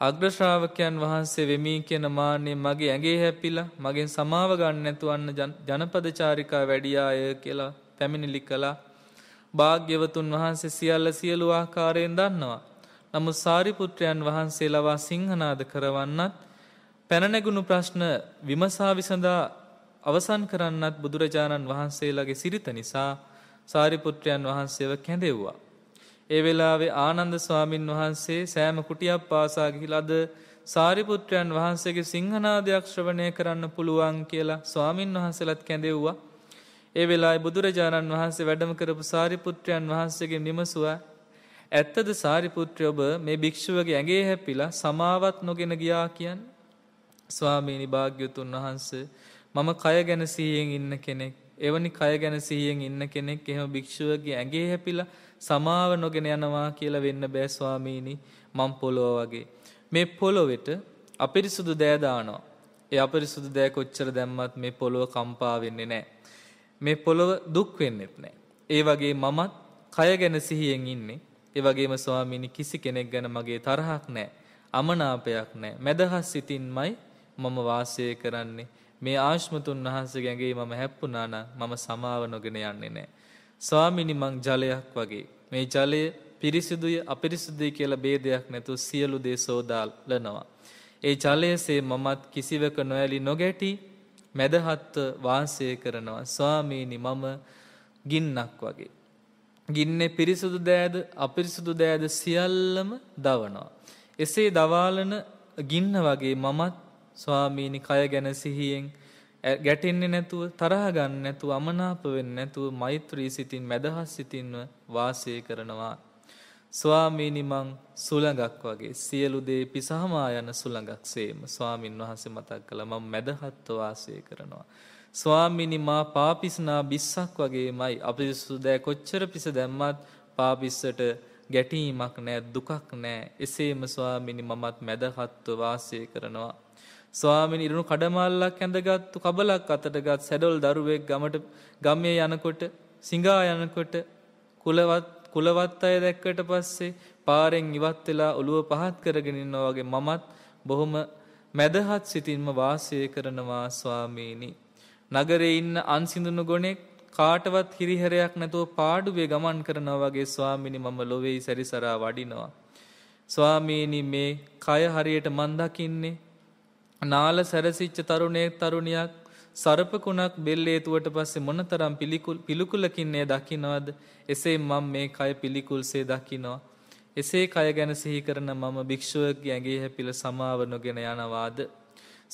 අග්‍ර ශ්‍රාවකයන් වහන්සේ වෙමි කියන මාන්නේ මගේ ඇඟේ හැපිලා මගෙන් සමාව ගන්න නැතුවන්න ජනපද චාරිකා වැඩියාය කියලා පැමිණිලි කළා. භාග්‍යවතුන් වහන්සේ සියල්ල සියලු ආකාරයෙන් දන්නවා. නමුත් සාරිපුත්‍රයන් වහන්සේලවා සිංහනාද කරවන්නත් පැනනැගුණු ප්‍රශ්න විමසා විසඳා අවසන් කරන්නත් බුදුරජාණන් වහන්සේලාගේ සිරිත නිසා සාරිපුත්‍රයන් වහන්සේව කැඳෙව්වා. ඒ වෙලාවේ ආනන්ද ස්වාමින් වහන්සේ සෑම කුටියක් පාසා ගිහිලාද සාරිපුත්‍රයන් වහන්සේගේ සිංහනාදයක් ශ්‍රවණය කරන්න පුළුවන් කියලා ස්වාමින් වහන්සේලත් කැඳෙව්වා. ඒ වෙලාවේ බුදුරජාණන් වහන්සේ වැඩම කරපු සාරිපුත්‍රයන් වහන්සේගෙන් විමසුවා ඇත්තද සාරිපුත්‍රය ඔබ මේ භික්ෂුවගේ ඇඟේ හැපිලා සමාවත් නොගෙන ගියා කියන්නේ ස්වාමීනි භාග්‍යතුන් වහන්ස මම කය ගැන සීයෙන් ඉන්න කෙනෙක් එවැනි කය ගැන සීයෙන් ඉන්න කෙනෙක් එහෙම භික්ෂුවගේ ඇගේ හැපිලා සමාව නොගෙන යනවා කියලා වෙන්න බෑ ස්වාමීනි මම් පොළොව වගේ මේ පොළොවෙට අපිරිසුදු දෑ දානවා ඒ අපිරිසුදු දෑ කොච්චර දැම්මත් මේ පොළොව කම්පා වෙන්නේ නැහැ මේ පොළොව දුක් වෙන්නෙත් නැහැ ඒ වගේ මමත් කය ගැන සිහියෙන් ඉන්නේ ඒ වගේම ස්වාමීනි කිසි කෙනෙක් ගැන මගේ තරහක් නැහැ අමනාපයක් නැහැ මැදහස් සිතින්මයි මම වාසය කරන්නේ මේ ආශ්මතුන් වහන්සේ ගැගේ මම හැප්පුනාන මම සමාව නොගෙන යන්නේ නෑ. ස්වාමිනි මං ජලයක් වගේ මේ ජලය පිරිසිදුය අපිරිසිදුයි කියලා බේදයක් නැතු සියලු දේ සෝදාල් ලනවා. ඒ ජලයසේ මමත් කිසිවක නොඇලි නොගැටි මැදහත්ව වාසය කරනවා ස්වාමීනි මම ගින්නක් වගේ. ගින්නේ පිරිසුදු දෑද අපිරිසුදු දෑද සියල්ලම දවනවා. එසේ දවාලන ගින්න වගේ මමත් ස්වාමීනි කය ගැන සිහියෙන් ගැටෙන්නේ නැතුව තරහ ගන්න නැතුව අමනාප වෙන්නේ නැතුව මෛත්‍රී සිතින් මදහස් සිතින්ව වාසය කරනවා ස්වාමීනි මං සුළඟක් වගේ සියලු දේ පිසහමා යන සුළඟක් සේම ස්වාමින් වහන්සේ මතක් කළා මම මදහත්ව වාසය කරනවා ස්වාමිනි මා පාපිස්නා බිස්සක් වගේමයි අපිරිසුදු දෑ කොච්චර පිස දැම්මත් පාපිස්සට ගැටීමක් නෑ දුකක් නෑ එසේම ස්වාමිනි මමත් මැදහත්ව වාසය කරනවා ස්වාමීන් ඉරුණු කඩමාල්ලක් ඇඳගත්තු කබලක් අතටගත් සැඩොල් දරුවෙක් ගමට ගමේ යනකොට සිඟා යනකොට කුලවත් කුලවත් අය දැක්කට පස්සේ පාරෙන් ඉවත් වෙලා ඔළුව පහත් කරගෙන ඉන්නා වගේ මමත් බොහොම මැදහත් සිතින්ම වාසය කරනවා ස්වාමීනි. නගරේ ඉන්න අන්සිඳුණු ගොනෙක් කාටවත් හිරිහැරයක් නැතුව පාඩුවේ ගමන් කරනවා වගේ ස්වාමීනි මම ලොවේ සැරිසරා වඩිනවා. ස්වාමීනි මේ කය හරියට මන් දකින්නේ නාල සැරසිච්ච තරුණයෙක් තරුණියක් සරපකුණක් බෙල්ලේතුවට පස්සේ මොනතරම් පිළිකුලකින්නේ දකින්නවද එසේ මම මේ කය පිළිකුල්සේ දකින්නවා එසේ කය ගැන සිහි කරන මම භික්ෂුවගේ ඇඟේ හැපිල සමාව නොගෙන යනවාද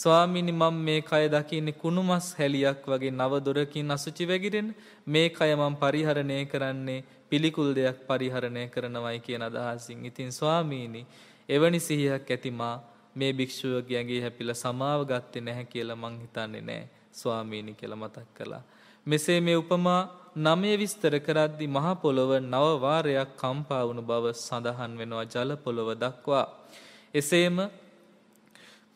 ස්වාමීනි මම මේ කය දකින්නේ කුණු මස් හැලියක් වගේ නව දොරකින් අසුචි වැගිරෙන මේ කය මම පරිහරණය කරන්නේ පිළිකුල් දෙයක් පරිහරණය කරනවයි කියන අදහසින් ඉතින් ස්වාමීනි එවැනි සිහියක් ඇති මා මේ භික්ෂුවගේ ඇගේ හැපිලා සමාව ගත්තේ නැහැ කියලා මං හිතන්නේ නෑ ස්වාමීනි කියලා මතක් කළා. මෙසේ මේ උපමා නමය විස්තර කරද්දි මහ පොළොව නවවාරයක් කම්පා වුණු බව සඳහන් වෙනවා ජල පොළොව දක්වා. එසේම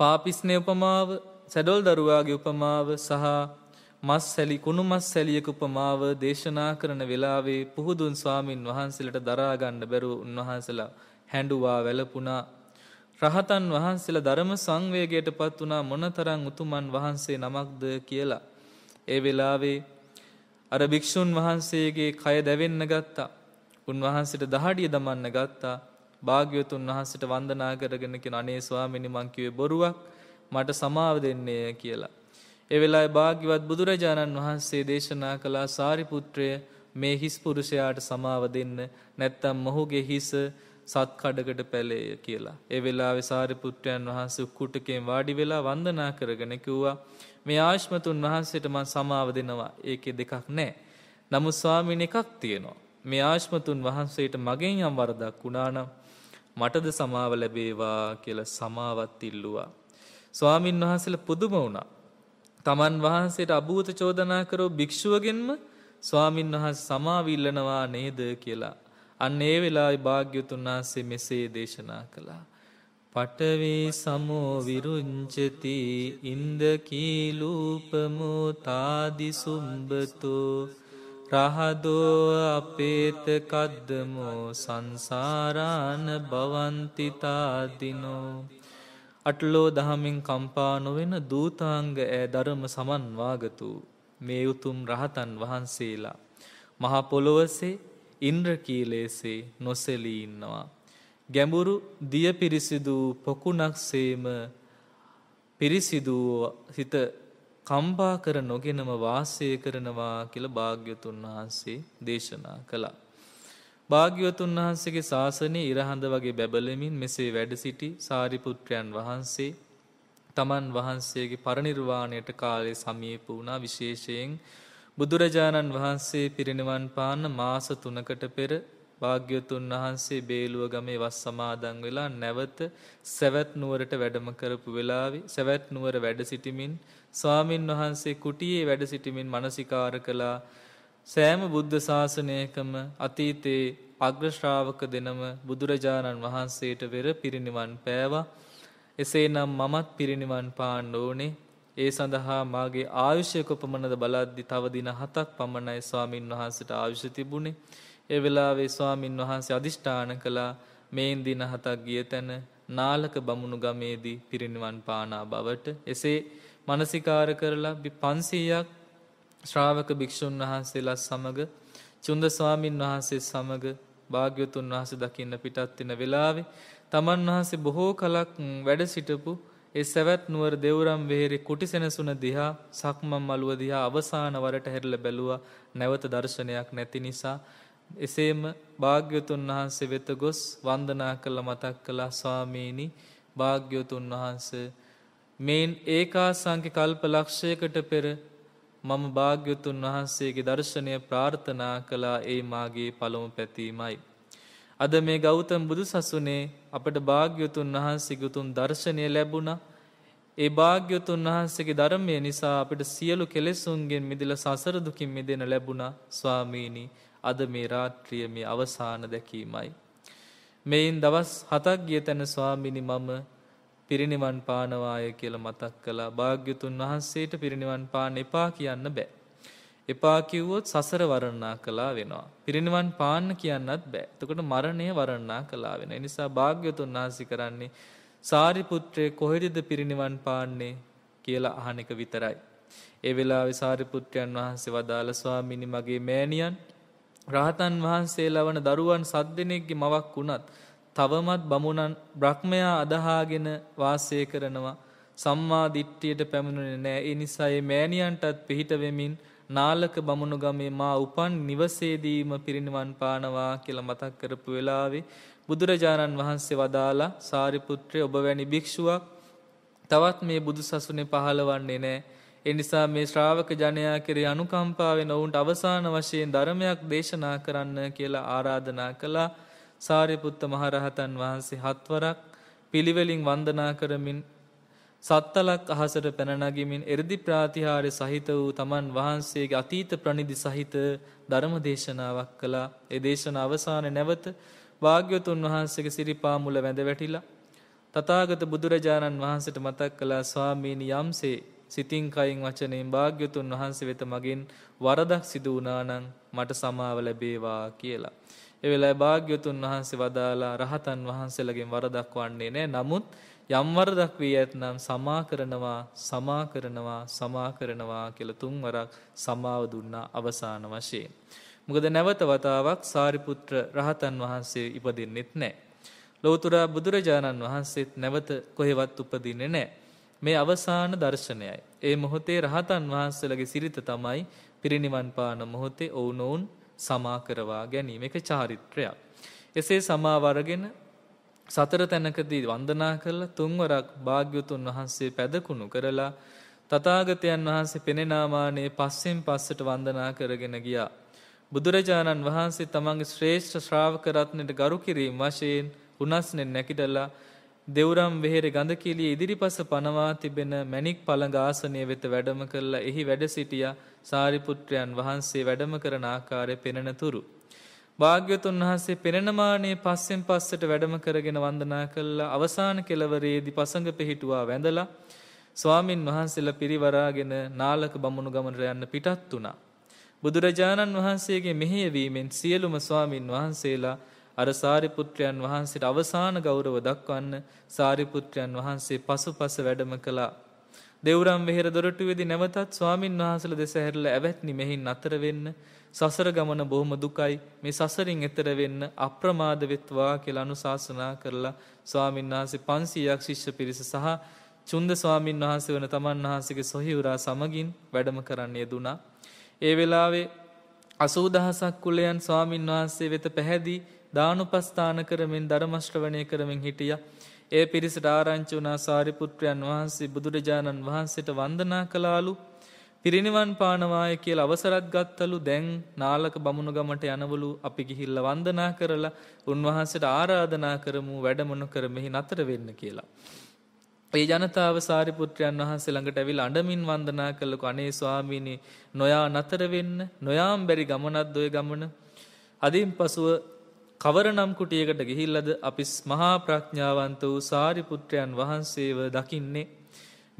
පාපිස්නේ උපමාව සැඩොල් දරුවාගේ උපමාව සහ මස් සැලි කුණු මස් සැලියක උපමාව දේශනා කරන වෙලාවේ පුහුදුන් ස්වාමින් වහන්සේලට දරාගන්න බැරුව උන්වහන්සලා හැඬුවා වැළපුණා රහතන් වහන්සේලා ධර්ම සංවේගයට පත් වුණා මොනතරං උතුමන් වහන්සේ නමක්ද කියලා. ඒ වෙලාවේ අර භික්‍ෂූන් වහන්සේගේ කය දැවෙන්න ගත්තා. උන්වහන්සට දහඩිය දමන්න ගත්තා භාග්‍යවතුන් වහන්සට වන්දනා කරගෙන කෙන අනේ ස්වාමිනි මංකිවේ බොරුවක් මට සමාව දෙන්නේ කියලා. එවෙලා භාග්‍යවත් බුදුරජාණන් වහන්සේ දේශනා කළා සාරිපුත්‍රය මේ හිස් පුරුෂයාට සමාව දෙන්න නැත්තම් මොහුගේ හිස සත්කඩකට පැලේය කියලා. ඒ වෙලා වෙසාරිපුත්‍රයන් වහන්සේ උක්කුටකෙන් වාඩි වෙලා වන්දනා කරගෙන කිව්වා මේ ආශ්මතුන් වහන්සේට මං සමාව දෙනවා ඒකේ දෙකක් නෑ. නමුත් ස්වාමීන් එකක් තියෙනවා. මේ ආශ්මතුන් වහන්සේට මගෙන් යම් වරදක් වුණානම් මටද සමාව ලැබේවා කියල සමාවත් ඉල්ලුවා. ස්වාමීන් වහන්සේල පුදුම වුණා. තමන් වහන්සේට අභූත චෝදනා කරෝ භික්ෂුවගෙන්ම ස්වාමින් වහන් සමාවිල්ලනවා නේද කියලා අන්න ඒ වෙලා භාග්‍යතුන් වහන්සේ මෙසේ දේශනා කළා. පටවේ සමෝ විරුංචති ඉන්දකීලූපමෝ තාදිසුම්බතු රහදෝ අපේත කද්දමෝ සංසාරාන භවන්තිතාදිනෝ. අටලෝ දහමින් කම්පා නොවෙන දූතාංග ඇ ධර්ම සමන්වාගතු මේ උතුම් රහතන් වහන්සේලා. මහා පොළොවසේ ඉන්ද්‍ර කීලේසේ නොසෙලී ඉන්නවා. ගැඹුරු දිය පිරිසිදු පොකුණක්සේම පිරිසිදු හිත කම්පා කර නොගෙනම වාසය කරනවා කියලා භාග්‍යතුන් වහන්සේ දේශනා කළා. භාග්‍යවතුන් වහන්සේගේ ශාසනය ඉරහඳ වගේ බැබලමින් මෙසේ වැඩ සිටි සාරිපුත්‍රයන් වහන්සේ තමන් වහන්සේගේ පරනිර්වාණයට කාලය සමීප වුණා විශේෂයෙන් බුදුරජාණන් වහන්සේ පිරිනිවන් පාන්න මාස තුනකට පෙර භාග්‍යතුන් වහන්සේ බේලුව ගමේ වස් සමාදන් වෙලා නැවත සැවැත් නුවරට වැඩම කරපු වෙලාවේ සැවැත් නුවර වැඩ සිටිමින් ස්වාමින් වහන්සේ කුටියේ වැඩ සිටිමින් මානසිකාර කළා සෑම බුද්ධ ශාසනයකම අතීතේ අග්‍ර ශ්‍රාවක දෙනම බුදුරජාණන් වහන්සේට වෙර පිරිනිවන් පෑවා එසේනම් මමත් පිරිනිවන් පාන්න ඕනේ ඒ සඳහා මාගේ ආයුෂයක පමණද බලද්දි තව දින 7ක් පමණයි ස්වාමින් වහන්සේට ආයුෂ තිබුණේ. ඒ වෙලාවේ ස්වාමින් වහන්සේ අදිෂ්ඨාන කළා මේන් දින 7ක් ගිය තැන නාලක බමුණු ගමේදී පිරිනිවන් පානා බවට එසේ මානසිකාර කරලා 500ක් ශ්‍රාවක භික්ෂුන් වහන්සේලා සමග චුන්ද ස්වාමින් වහන්සේ සමග භාග්‍යවතුන් වහන්සේ දකින්න පිටත් වෙන වෙලාවේ තමන් වහන්සේ බොහෝ කලක් වැඩ සිටපු ඒ සැවැත් නුවර දෙවුරම් වෙහෙරි කුටිසෙනසුන දිහා සක්මන් මළුව දිහා අවසාන වරට හැරිලා බැලුවා නැවත දර්ශනයක් නැති නිසා එසේම භාග්‍යතුන් වහන්සේ වෙත ගොස් වන්දනා කළ මතක් කළා ස්වාමීනි භාග්‍යතුන් වහන්සේ මේන් ඒකාසංඛ්‍ය කල්ප ලක්ෂයකට පෙර මම භාග්‍යතුන් වහන්සේගේ දර්ශනය ප්‍රාර්ථනා කළා ඒ මාගේ පළමු පැතීමයි අද මේ ගෞතම බුදු සසුනේ අපට භාග්‍යතුන් වහන්සේගුතුන් දර්ශනය ලැබුණ ඒ භාග්‍යතුන් වහන්සේගේ ධර්මය නිසා අපට සියලු කෙලෙසුන්ගෙන් මිදිල සසරදුකින් මිදෙන ලැබුණ ස්වාමීණී අද මේ රාත්‍රිය මේ අවසාන දැකීමයි. මෙයින් දවස් හතක් ගිය තැන ස්වාමිනි මම පිරිනිවන් පානවාය කියල මතක් කලා භාග්‍යතුන් වහන්සේට පිරිනිවන් පාන එපා කියන්න බෑ. එපා කිව්වොත් සසර වරණා කළා වෙනවා. පිරිනිවන් පාන්න කියන්නත් බෑ. එතකොට මරණය වරණා කළා වෙනවා. ඒ නිසා භාග්‍යවතුන් වහන්සේ කරන්නේ සාරිපුත්‍රය කොහෙදද පිරිනිවන් පාන්නේ කියලා අහන එක විතරයි. ඒ වෙලාවේ සාරිපුත්‍රයන් වහන්සේ වදාළ ස්වාමීනි මගේ මෑණියන් රහතන් වහන්සේලා වන දරුවන් සත් දෙනෙක්ගේ මවක් වුණත් තවමත් බමුණන් බ්‍රහ්මයා අදහාගෙන වාසය කරනවා සම්මා දිට්ඨියට පැමිණුනේ නැහැ. ඒ නිසා මේ මෑණියන්ටත් පිහිට වෙමින් නාලක බමුණු ගමේ මා උපන් නිවසේදීම පිරිනිවන් පානවා කියලා මතක් කරපු වෙලාවේ බුදුරජාණන් වහන්සේ වදාලා සාරිපුත්‍රය ඔබ වැනි භික්ෂුවක් තවත් මේ බුදු සසුනේ පහළවන්නේ නැහැ. ඒ නිසා මේ ශ්‍රාවක ජනයා කෙරේ අනුකම්පාවෙන් ඔවුන්ට අවසාන වශයෙන් ධර්මයක් දේශනා කරන්න කියලා ආරාධනා කළා. සාරිපුත්ත මහරහතන් වහන්සේ හත්වරක් පිළිවෙලින් වන්දනා කරමින් සත්තලක් අහසට පැන නගිමින් එ르දි ප්‍රාතිහාර්ය සහිත වූ තමන් වහන්සේගේ අතීත ප්‍රනිධි සහිත ධර්ම දේශනාවක් කළා. ඒ දේශන අවසානයේ නැවත වාග්යතුන් වහන්සේගේ සිරිපා මුල වැඳ වැටිලා තථාගත බුදුරජාණන් වහන්සේට මතක් කළා ස්වාමීනි යම්සේ සිතින් කයින් වචනයෙන් වාග්යතුන් වහන්සේ වෙත මගින් වරදක් සිදු වුණා නම් මට සමාව ලැබේවා කියලා. ඒ වෙලාවේ වාග්යතුන් වහන්සේ වදාලා රහතන් වහන්සේලාගෙන් වරදක් වන්නේ නැහැ. නමුත් යම් වරදක් වී ඇතනම් සමා කරනවා සමා කරනවා සමා කරනවා කියලා තුන් වරක් සමාව දුන්නා අවසාන වශයෙන්. මොකද නැවත වතාවක් සාරිපුත්‍ර රහතන් වහන්සේ ඉපදින්නෙත් නැහැ. ලෞතර බුදුරජාණන් වහන්සේත් නැවත කොහෙවත් උපදින්නේ නැහැ. මේ අවසාන දර්ශනයයි. ඒ මොහොතේ රහතන් වහන්සේලගේ සිරිත තමයි පිරිනිවන් පාන මොහොතේ ඔවුනොවුන් සමා කරවා ගැනීම එක චාරිත්‍රයක්. එසේ සමාව අරගෙන සතර තැනකදී වන්දනා කරලා තුන්වරක් භාග්‍යවතුන් වහන්සේ පැදකුණු කරලා තථාගතයන් වහන්සේ පෙනෙනාමානේ පස්සෙන් පස්සට වන්දනා කරගෙන ගියා. බුදුරජාණන් වහන්සේ තමන්ගේ ශ්‍රේෂ්ඨ ශ්‍රාවක රත්නයට ගරු කිරීම වශයෙන් හුනස්නෙන් නැකිඩලා දෙවුරම් වෙහෙර ගඳකිලිය ඉදිරිපස පනවා තිබෙන මණික් පළඟ ආසනය වෙත වැඩම කළා. එහි වැඩ සිටියා සාරිපුත්‍රයන් වහන්සේ වැඩම කරන ආකාරය පෙනෙනතුරු භාග්‍යතුන් වහන්සේ පෙරෙනමානයේ පස්සෙන් පස්සට වැඩම කරගෙන වන්දනා කළා අවසාන කෙළවරේදී පසඟ පිහිටුවා වැඳලා ස්වාමින් වහන්සේලා පිරිවරාගෙන නාලක බමුණු ගමනට යන්න පිටත් වුණා. බුදුරජාණන් වහන්සේගේ මෙහෙයවීමෙන් සියලුම ස්වාමින් වහන්සේලා අර සාරිපුත්‍රයන් වහන්සේට අවසාන ගෞරව දක්වන්න සාරිපුත්‍රයන් වහන්සේ පසුපස වැඩම කළා. දෙවුරම් වෙහෙර දොරටුවේදී නැවතත් ස්වාමින් වහන්සේලා දෙස හැරලා ඇවැත්නි මෙහින් අතර වෙන්න සසර ගමන බොහොම දුකයි මේ සසරින් එතර වෙන්න අප්‍රමාද වෙත්වා කියලා අනුශාසනා කරලා ස්වාමින් වහන්සේ 500ක් ශිෂ්‍ය පිරිස සහ චුන්ද ස්වාමින් වහන්සේ වන තමන් වහන්සේගේ සොහිවුරා සමගින් වැඩම කරන්න යෙදුනා. ඒ වෙලාවේ 80000ක් කුලයන් ස්වාමින් වහන්සේ වෙත පැහැදී දානුපස්ථාන කරමින් ධර්ම ශ්‍රවණය කරමින් හිටියා. ඒ පිරිසට ආරංචි වුණා සාරිපුත්‍රයන් වහන්සේ බුදුරජාණන් වහන්සේට වන්දනා කළාලු පිරිනිවන් පානවාය කියලා අවසරත් ගත්තලු දැන් නාලක බමුණු ගමට යනවලු අපි ගිහිල්ලා වන්දනා කරලා උන්වහන්සේට ආරාධනා කරමු වැඩමනු කර මෙහි නතර වෙන්න කියලා. ඒ ජනතාව සාරිපුත්‍රයන් වහන්සේ ළඟට ඇවිල්ලා අඬමින් වන්දනා කළක අනේ ස්වාමීනි නොයා නතර වෙන්න නොයාම් බැරි ගමනක් දොය ගමන අදින් පසුව කවර නම් කුටියකට ගිහිල්ලද අපි මහා ප්‍රඥාවන්ත වූ සාරිපුත්‍රයන් වහන්සේව දකින්නේ.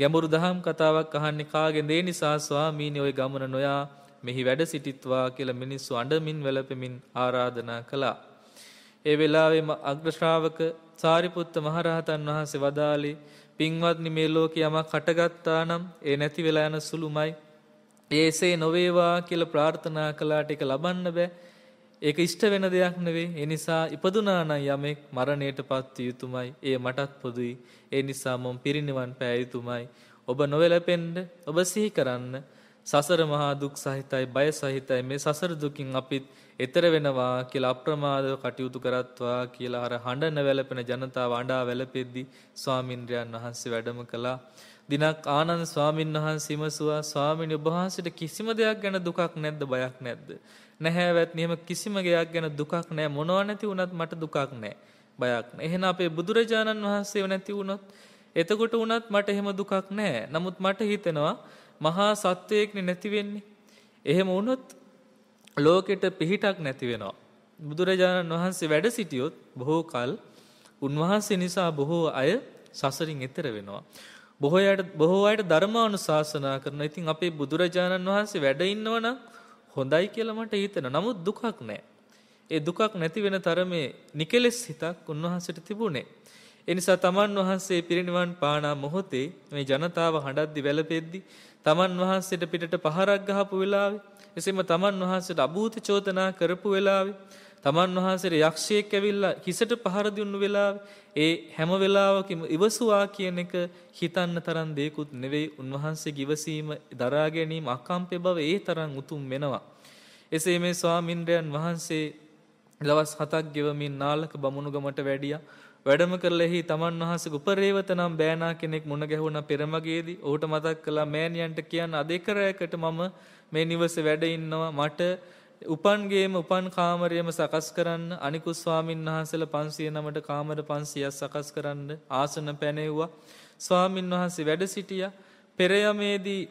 ගැඹුරු දහම් කතාවක් අහන්නේ කාගෙන්ද ඒ නිසා ස්වාමීනි ඔය ගමන නොයා මෙහි වැඩ සිටිත්වා කියලා මිනිස්සු අඬමින් වැළපෙමින් ආරාධනා කළා. ඒ වෙලාවේම අග්‍ර ශ්‍රාවක සාරිපුත්ත මහරහතන් වහන්සේ වදාළේ පින්වත්නි මේ ලෝකේ යමක් හටගත්තා නම් ඒ නැති වෙලා යන සුළුමයි. ඒසේ නොවේවා කියලා ප්‍රාර්ථනා කළාට ඒක ලබන්න බෑ. ඒක ඉෂ්ට වෙන දෙයක් නෙවෙයි. ඒ නිසා ඉපදුනා නම් යමෙක් මරණයටපත් යුතුමයි. ඒ මටත් පොදුයි. ඒ නිසා මම පිරිනිවන් පෑ යුතුමයි. ඔබ නොවැළපෙන්න, ඔබ සිහි කරන්න. සසර මහා දුක් සහිතයි, බය සහිතයි. මේ සසර දුකින් අපිත් එතර වෙනවා කියලා අප්‍රමාදව කටයුතු කරත්වා කියලා අර හඬන වැළපෙන ජනතාව අඬා වැළපෙද්දී ස්වාමින්ද්‍රයන් වහන්සේ වැඩම කළා. දිනක් ආනන්ද ස්වාමීන් වහන්සේ විමසුවා ස්වාමීන් වහන්සේට කිසිම දෙයක් ගැන දුකක් නැද්ද බයක් නැද්ද නැහැ වැත්නියම කිසිම ගයක් ගැන දුකක් නැහැ මොනවා නැති වුණත් මට දුකක් නැහැ බයක් නැහැ එහෙනම් අපේ බුදුරජාණන් වහන්සේව නැති වුණොත් එතකොට වුණත් මට එහෙම දුකක් නැහැ නමුත් මට හිතෙනවා මහා සත්වයේක්නේ නැති වෙන්නේ එහෙම වුණොත් ලෝකෙට පිහිටක් නැති වෙනවා බුදුරජාණන් වහන්සේ වැඩ සිටියොත් බොහෝ කල් උන්වහන්සේ නිසා බොහෝ අය සසරින් එතර වෙනවා. බොහෝ අයට බොහෝ අයට ධර්මානුශාසනා කරන. ඉතින් අපේ බුදුරජාණන් වහන්සේ වැඩ ඉන්නවනම් හොඳයි කියලා මට හිතෙනවා. නමුත් දුකක් නැහැ. ඒ දුකක් නැති වෙන තරමේ නිකලෙස් හිතක් උන්වහන්සේට තිබුණේ. ඒ නිසා තමන් වහන්සේ පිරිනිවන් පානා මොහොතේ මේ ජනතාව හඬද්දි වැළපෙද්දි තමන් වහන්සේට පිටට පහරක් ගහපු වෙලාවේ එසේම තමන් වහන්සේට අභූත චෝදනා කරපු වෙලාවේ තමන් වහන්සේට යක්ෂයෙක් ඇවිල්ලා හිසට පහර දුන්නු වෙලාවේ ඒ හැම වෙලාවකම ඉවසුවා කියන එක හිතන්න තරම් දෙයක්ුත් නෙවෙයි උන්වහන්සේගේ ඉවසීම දරා ගැනීම අකම්පේ බව ඒ තරම් උතුම් වෙනවා. එසේ මේ ස්වාමින්ද්‍රයන් වහන්සේ දවස් 7ක් ගෙවමින් නාලක බමුණුගමට වැඩියා. වැඩම කරලෙහි තමන් වහසේ උපරේවත නම් බෑනා කෙනෙක් මුණ ගැහුණ පෙරමගේදී ඔහුට මතක් කළා මෑණියන්ට කියන්න අදේකරයකට මම මේ නිවසේ වැඩ ඉන්නවා මට උපන්ගේම උපන් කාමරයම සකස් කරන්න අනිකු ස්වාමීන් වහන්සල පන්සිය නමට කාමර පන්සියක් සකස් කරන්න ආසන පැනෙව්වා. ස්වාමීන් වහන්සේ වැඩ සිටිය පෙරයමේදී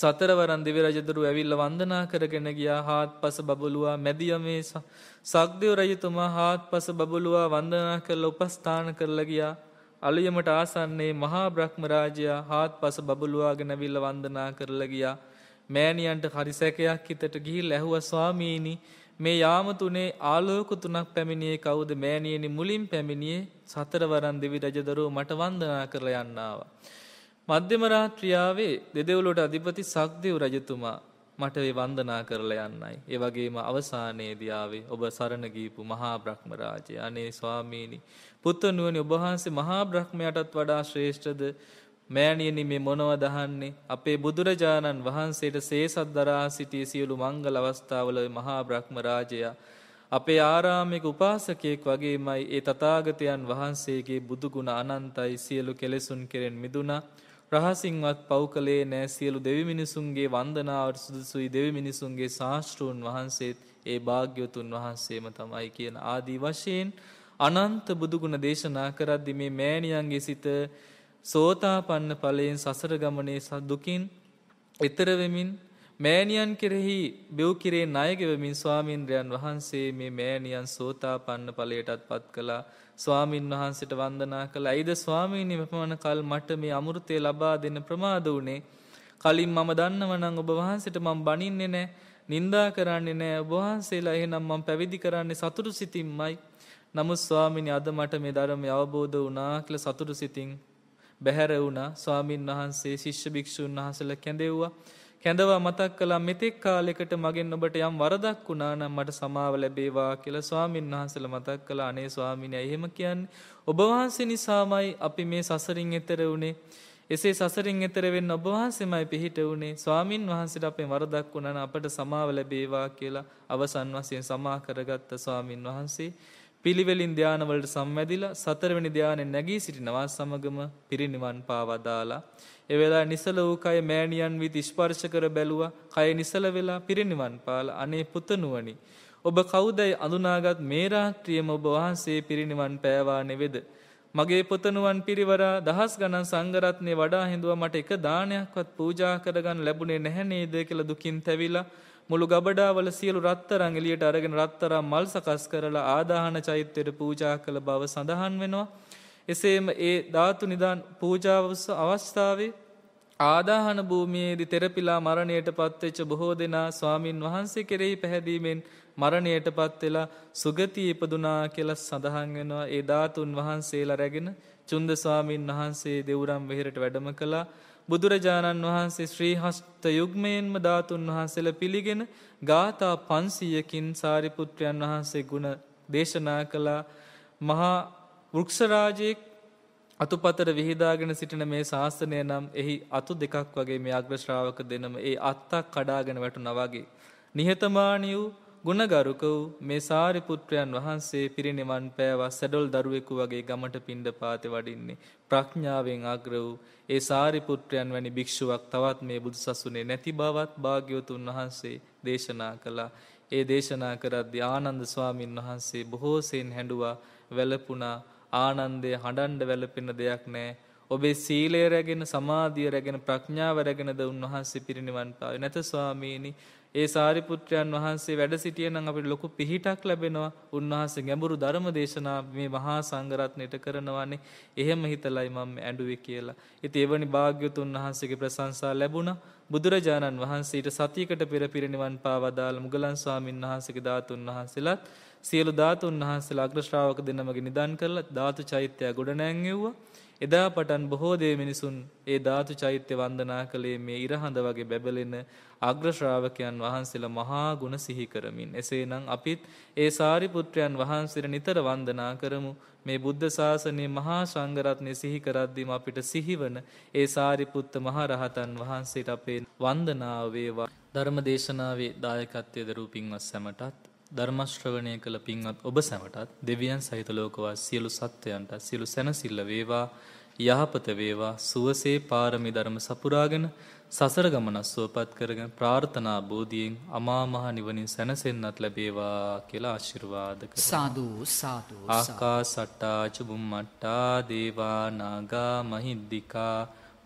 සතරවරන් දෙවිරජදුරු ඇවිල්ල වන්දනා කරගෙන ගියා හාත් පස බබලුවා මැදියමේ සක්දව රජතුමා හාත් පස බබලුවා වන්දනා කරල උපස්ථාන කරලා ගියා අලියමට ආසන්නේ මහා බ්‍රහ්මරාජයා හාත් පස බබලුවාගෙනවිල්ල වන්දනා කරලා ගියා මෑණියන්ට හරිසැකයක් හිතට ගිහිල් ඇහුවා ස්වාමීනි මේ යාම තුනේ ආලෝක තුනක් පැමිණියේ කවුද මෑණියනි මුලින් පැමිණියේ සතරවරන් දෙවි රජදරුව මට වන්දනා කරලා යන්න ආවා. මධ්‍යම රාත්‍රියාවේ දෙදෙව්ලොවට අධිපති සක්දේව් රජතුමා මට ඒ වන්දනා කරලා යන්නයි. ඒ වගේම අවසානයේදී ආවේ ඔබ සරණ ගීපු මහා බ්‍රහ්ම රාජයා. අනේ ස්වාමීනි, පුත්තුණුවනි ඔබ වහන්සේ මහා බ්‍රහ්මයාටත් වඩා ශ්‍රේෂ්ඨද? මෑණියනි මේ මොනවද අහන්නේ? අපේ බුදුරජාණන් වහන්සේට සේසත් දරා සිටිය සියලු මංගල අවස්ථාවල මහා බ්‍රහ්ම රාජයා අපේ ආරාමික උපාසකයෙක් වගේමයි ඒ තථාගතයන් වහන්සේගේ බුදු ගුණ අනන්තයි සියලු කෙලෙසුන් කෙරෙන් මිදුණා රහසින්වත් පව් කළේ නෑ සියලු දෙවි මිනිසුන්ගේ වන්දනාවට සුදුසුයි දෙවි මිනිසුන්ගේ ශාස්ත්‍රූන් වහන්සේත් ඒ භාග්‍යවතුන් වහන්සේම තමයි කියන ආදී වශයෙන් අනන්ත බුදුගුණ දේශනා කරද්දී මේ මෑණියන්ගේ සිත සෝතාපන්න ඵලයෙන් සසර ගමනේ දුකින් එතර වෙමින් මෑණියන් කෙරෙහි බෙව් කිරේ ණයගෙවමින් ස්වාමින්ද්‍රයන් වහන්සේ මේ මෑණියන් සෝතාපන්න ඵලයටත් පත් කළා ස්වාමින් වහන්සේට වන්දනා කළා. "අයිද ස්වාමීනි මෙපමණ කල් මට මේ අමෘතය ලබා දෙන්න ප්‍රමාද වුණේ. කලින් මම දන්නව නම් ඔබ වහන්සේට මම බනින්නේ නැහැ. නින්දා කරන්නේ නෑ ඔබහන්සේලා එහෙනම් මම පැවිදි කරන්නේ සතුටු සිතින්මයි. නමුත් ස්වාමිනි අද මට මේ ධර්මය අවබෝධ වුණා කියලා සතුටු සිතින් බැහැර වුණා ස්වාමින් වහන්සේ ශිෂ්‍ය භික්ෂූන් වහන්සේලා කැඳෙව්වා කැඳවා මතක් කළා මෙතෙක් කාලයකට මගෙන් ඔබට යම් වරදක් වුණා නම් මට සමාව ලැබේවා කියලා ස්වාමින් වහන්සේලා මතක් කළා අනේ ස්වාමීනි එහෙම කියන්නේ ඔබ වහන්සේ නිසාමයි අපි මේ සසරින් එතර වුණේ එසේ සසරින් එතර වෙන්න ඔබ වහන්සේමයි පිහිට වුණේ ස්වාමින් වහන්සේට අපෙන් වරදක් වුණා නම් අපට සමාව ලැබේවා කියලා අවසන් වශයෙන් සමා කරගත්ත ස්වාමින් වහන්සේ පිළිවෙලින් ධානවලට සම්වැදිලා සතරවෙනි ධානය නැගී සිටිනවා සමගම පිරිනිවන් පාවදාලා ඒ වෙලාව නිසල වූ කය මෑණියන් විත් ස්පර්ශ කර බැලුවා කය නිසල වෙලා පිරිනිවන් පාලා අනේ පුතණුවනි ඔබ කවුදයි අඳුනාගත් මේ රාත්‍රියම ඔබ වහන්සේ පිරිනිවන් පෑවා නෙවෙද මගේ පුතණුවන් පිරිවරා දහස් ගණන් සංඝරත්නේ වඩා හිඳුවා මට එක දානයක්වත් පූජා කරගන්න ලැබුණේ නැහැ නේද කියලා දුකින් තැවිලා මුළු ගබඩාවල සියලු රත්තරන් එළියට අරගෙන රත්තරන් මල් සකස් කරලා ආදාහන චෛත්‍යයට පූජා කළ බව සඳහන් වෙනවා. එසේම ඒ ධාතු නිදාන් පූජාව අවස්ථාවේ ආදාහන භූමියේදී තෙරපිලා මරණයට පත්වෙච්ච බොහෝ දෙනා ස්වාමින් වහන්සේ කෙරෙහි පැහැදීමෙන් මරණයට පත් වෙලා සුගතිය ඉපදුනා කියලා සඳහන් වෙනවා ඒ ධාතුන් වහන්සේලා රැගෙන චුන්ද ස්වාමින් වහන්සේ දෙවුරම් වෙහෙරට වැඩම කළා බුදුරජාණන් වහන්සේ ශ්‍රී හස්ත යුග්මයෙන්ම ධාතුන් වහන්සේලා පිළිගෙන ගාථා 500කින් සාරිපුත්‍රයන් වහන්සේ ගුණ දේශනා කළා මහා වෘක්ෂ රාජෙක් අතුපතර විහිදාගෙන සිටින මේ ශාසනය නම් එහි අතු දෙකක් වගේ මේ අග්‍ර ශ්‍රාවක දෙනම ඒ අත්තක් කඩාගෙන වැටුණා වගේ නිහතමානී වූ ගුණගරුක වූ මේ සාරිපුත්‍රයන් වහන්සේ පිරිනිවන් පෑවා සැඩොල් දරුවෙකු වගේ ගමට පින්ඩ පාති වඩින්නේ ප්‍රඥාවෙන් අග්‍ර වූ ඒ සාරිපුත්‍රයන් වැනි භික්ෂුවක් තවත් මේ බුදු සසුනේ නැති බවත් භාග්‍යවතුන් වහන්සේ දේශනා කළා. ඒ දේශනා කරද්දී ආනන්ද ස්වාමීන් වහන්සේ බොහෝසෙන් හැඬුවා වැළපුණා ආනන්දේ හඬන්න වැළපෙන දෙයක් නැහැ. ඔබේ සීලය රැගෙන සමාධිය රැගෙන ප්‍රඥාව රැගෙනද උන්වහන්සේ පිරිනිවන් පාවේ. නැත ස්වාමීනි ඒ සාරිපුත්‍රයන් වහන්සේ වැඩ සිටිය නම් අපිට ලොකු පිහිටක් ලැබෙනවා. උන්වහන්සේ ගැඹුරු ධර්ම දේශනා මේ මහා සංඝරත්නයට කරනවානේ. එහෙම හිතලයි මම ඇඬුවේ කියලා. ඉතින් එවැනි භාග්‍යවතුන් වහන්සේගේ ප්‍රශංසා ලැබුණා. බුදුරජාණන් වහන්සේට සතියකට පෙර පිරිනිවන් පාවදාල මුගලන් ස්වාමින් වහන්සේගේ ධාතුන් වහන්සේලාත් සියලු ධාතුන් වහන්සේලා අග්‍ර ශ්‍රාවක දෙනමගේ නිදන් කරලා ධාතු චෛත්‍යය ගොඩ නැංගෙව්වා. එදා පටන් බොහෝ දේ මිනිසුන් ඒ ධාතු චෛත්‍ය වන්දනා කළේ මේ ඉරහඳ වගේ බැබලෙන අග්‍ර ශ්‍රාවකයන් වහන්සේලා මහා ගුණ සිහි කරමින්. එසේනම් අපිත් ඒ සාරිපුත්‍රයන් වහන්සේට නිතර වන්දනා කරමු. මේ බුද්ධ ශාසනයේ මහා සංඝරත්නය සිහි කරද්දීම අපිට සිහිවන ඒ සාරිපුත්ත මහරහතන් වහන්සේට අපේ වන්දනාව වේවා. ධර්ම දේශනාවේ දායකත්වයේ දරූපින්වත් සැමටත් ධර්මශ්‍රවණය කළ පින්වත් ඔබ සැමටත් දෙවියන් සහිත ලෝකවා සියලු සත්වයන්ට සියලු සැනසිල්ල වේවා යහපත වේවා සුවසේ පාරමි ධර්ම සපුරාගෙන සසර ගමන සුවපත් කරගෙන ප්‍රාර්ථනා බෝධියෙන් අමාමහ නිවනින් සැනසෙන්නත් ලැබේවා කියලා ආශිර්වාදක සාධූ සාධ ආකා සට්ටාචබුම්මට්ටා දේවානාගා මහිද්දිකා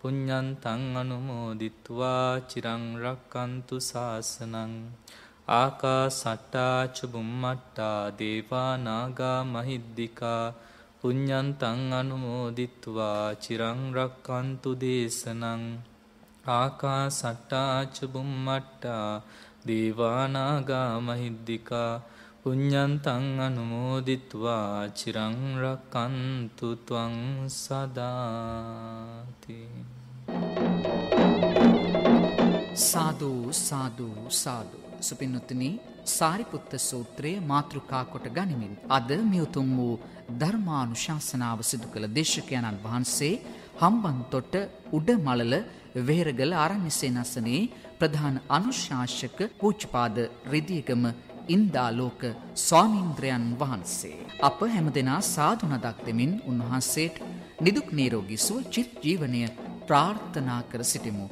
පුඤ්ඥන් තං අනුමෝදිත්වා චිරංරක්කන්තු ශාසනං. ආකා සට්ටාච බුම්මට්ටා දේවා නාගා මහිද්දිකා පුඤ්ඥන්තං අනුමෝදිත්වා චිරංරක්කන්තු දේශනං ආකා සට්ටාච බුම්මට්ටා දේවානාගා මහිද්දිකා පුඤ්ඥන්තං අනුමෝදිත්වා චිරංරකන්තුතුවං සදාති සාධූ සාධූ සාධූ සුපින්නුත්තුනි සාරිපුත්ත සූත්‍රය මාතෘකා කොට ගනිමින් අද මියුතුම් වූ ධර්මානුශාසනාව සිදු කළ දේශකයන්න් වහන්සේ හම්බන්තොට උඩමලල වෙහෙරගල ආරණ්‍යසේනසනේ ප්‍රධාන අනුශාසක පූජ්‍යපාද රිදීගම ඉන්දාලෝක ස්වාමීන්ද්‍රයන් වහන්සේ අප හැමදෙනා සාදු නදක් දෙමින් උන්වහන්සේට නිදුක් නිරෝගී සුව චිත් ජීවනය ප්‍රාර්ථනා කර සිටිමු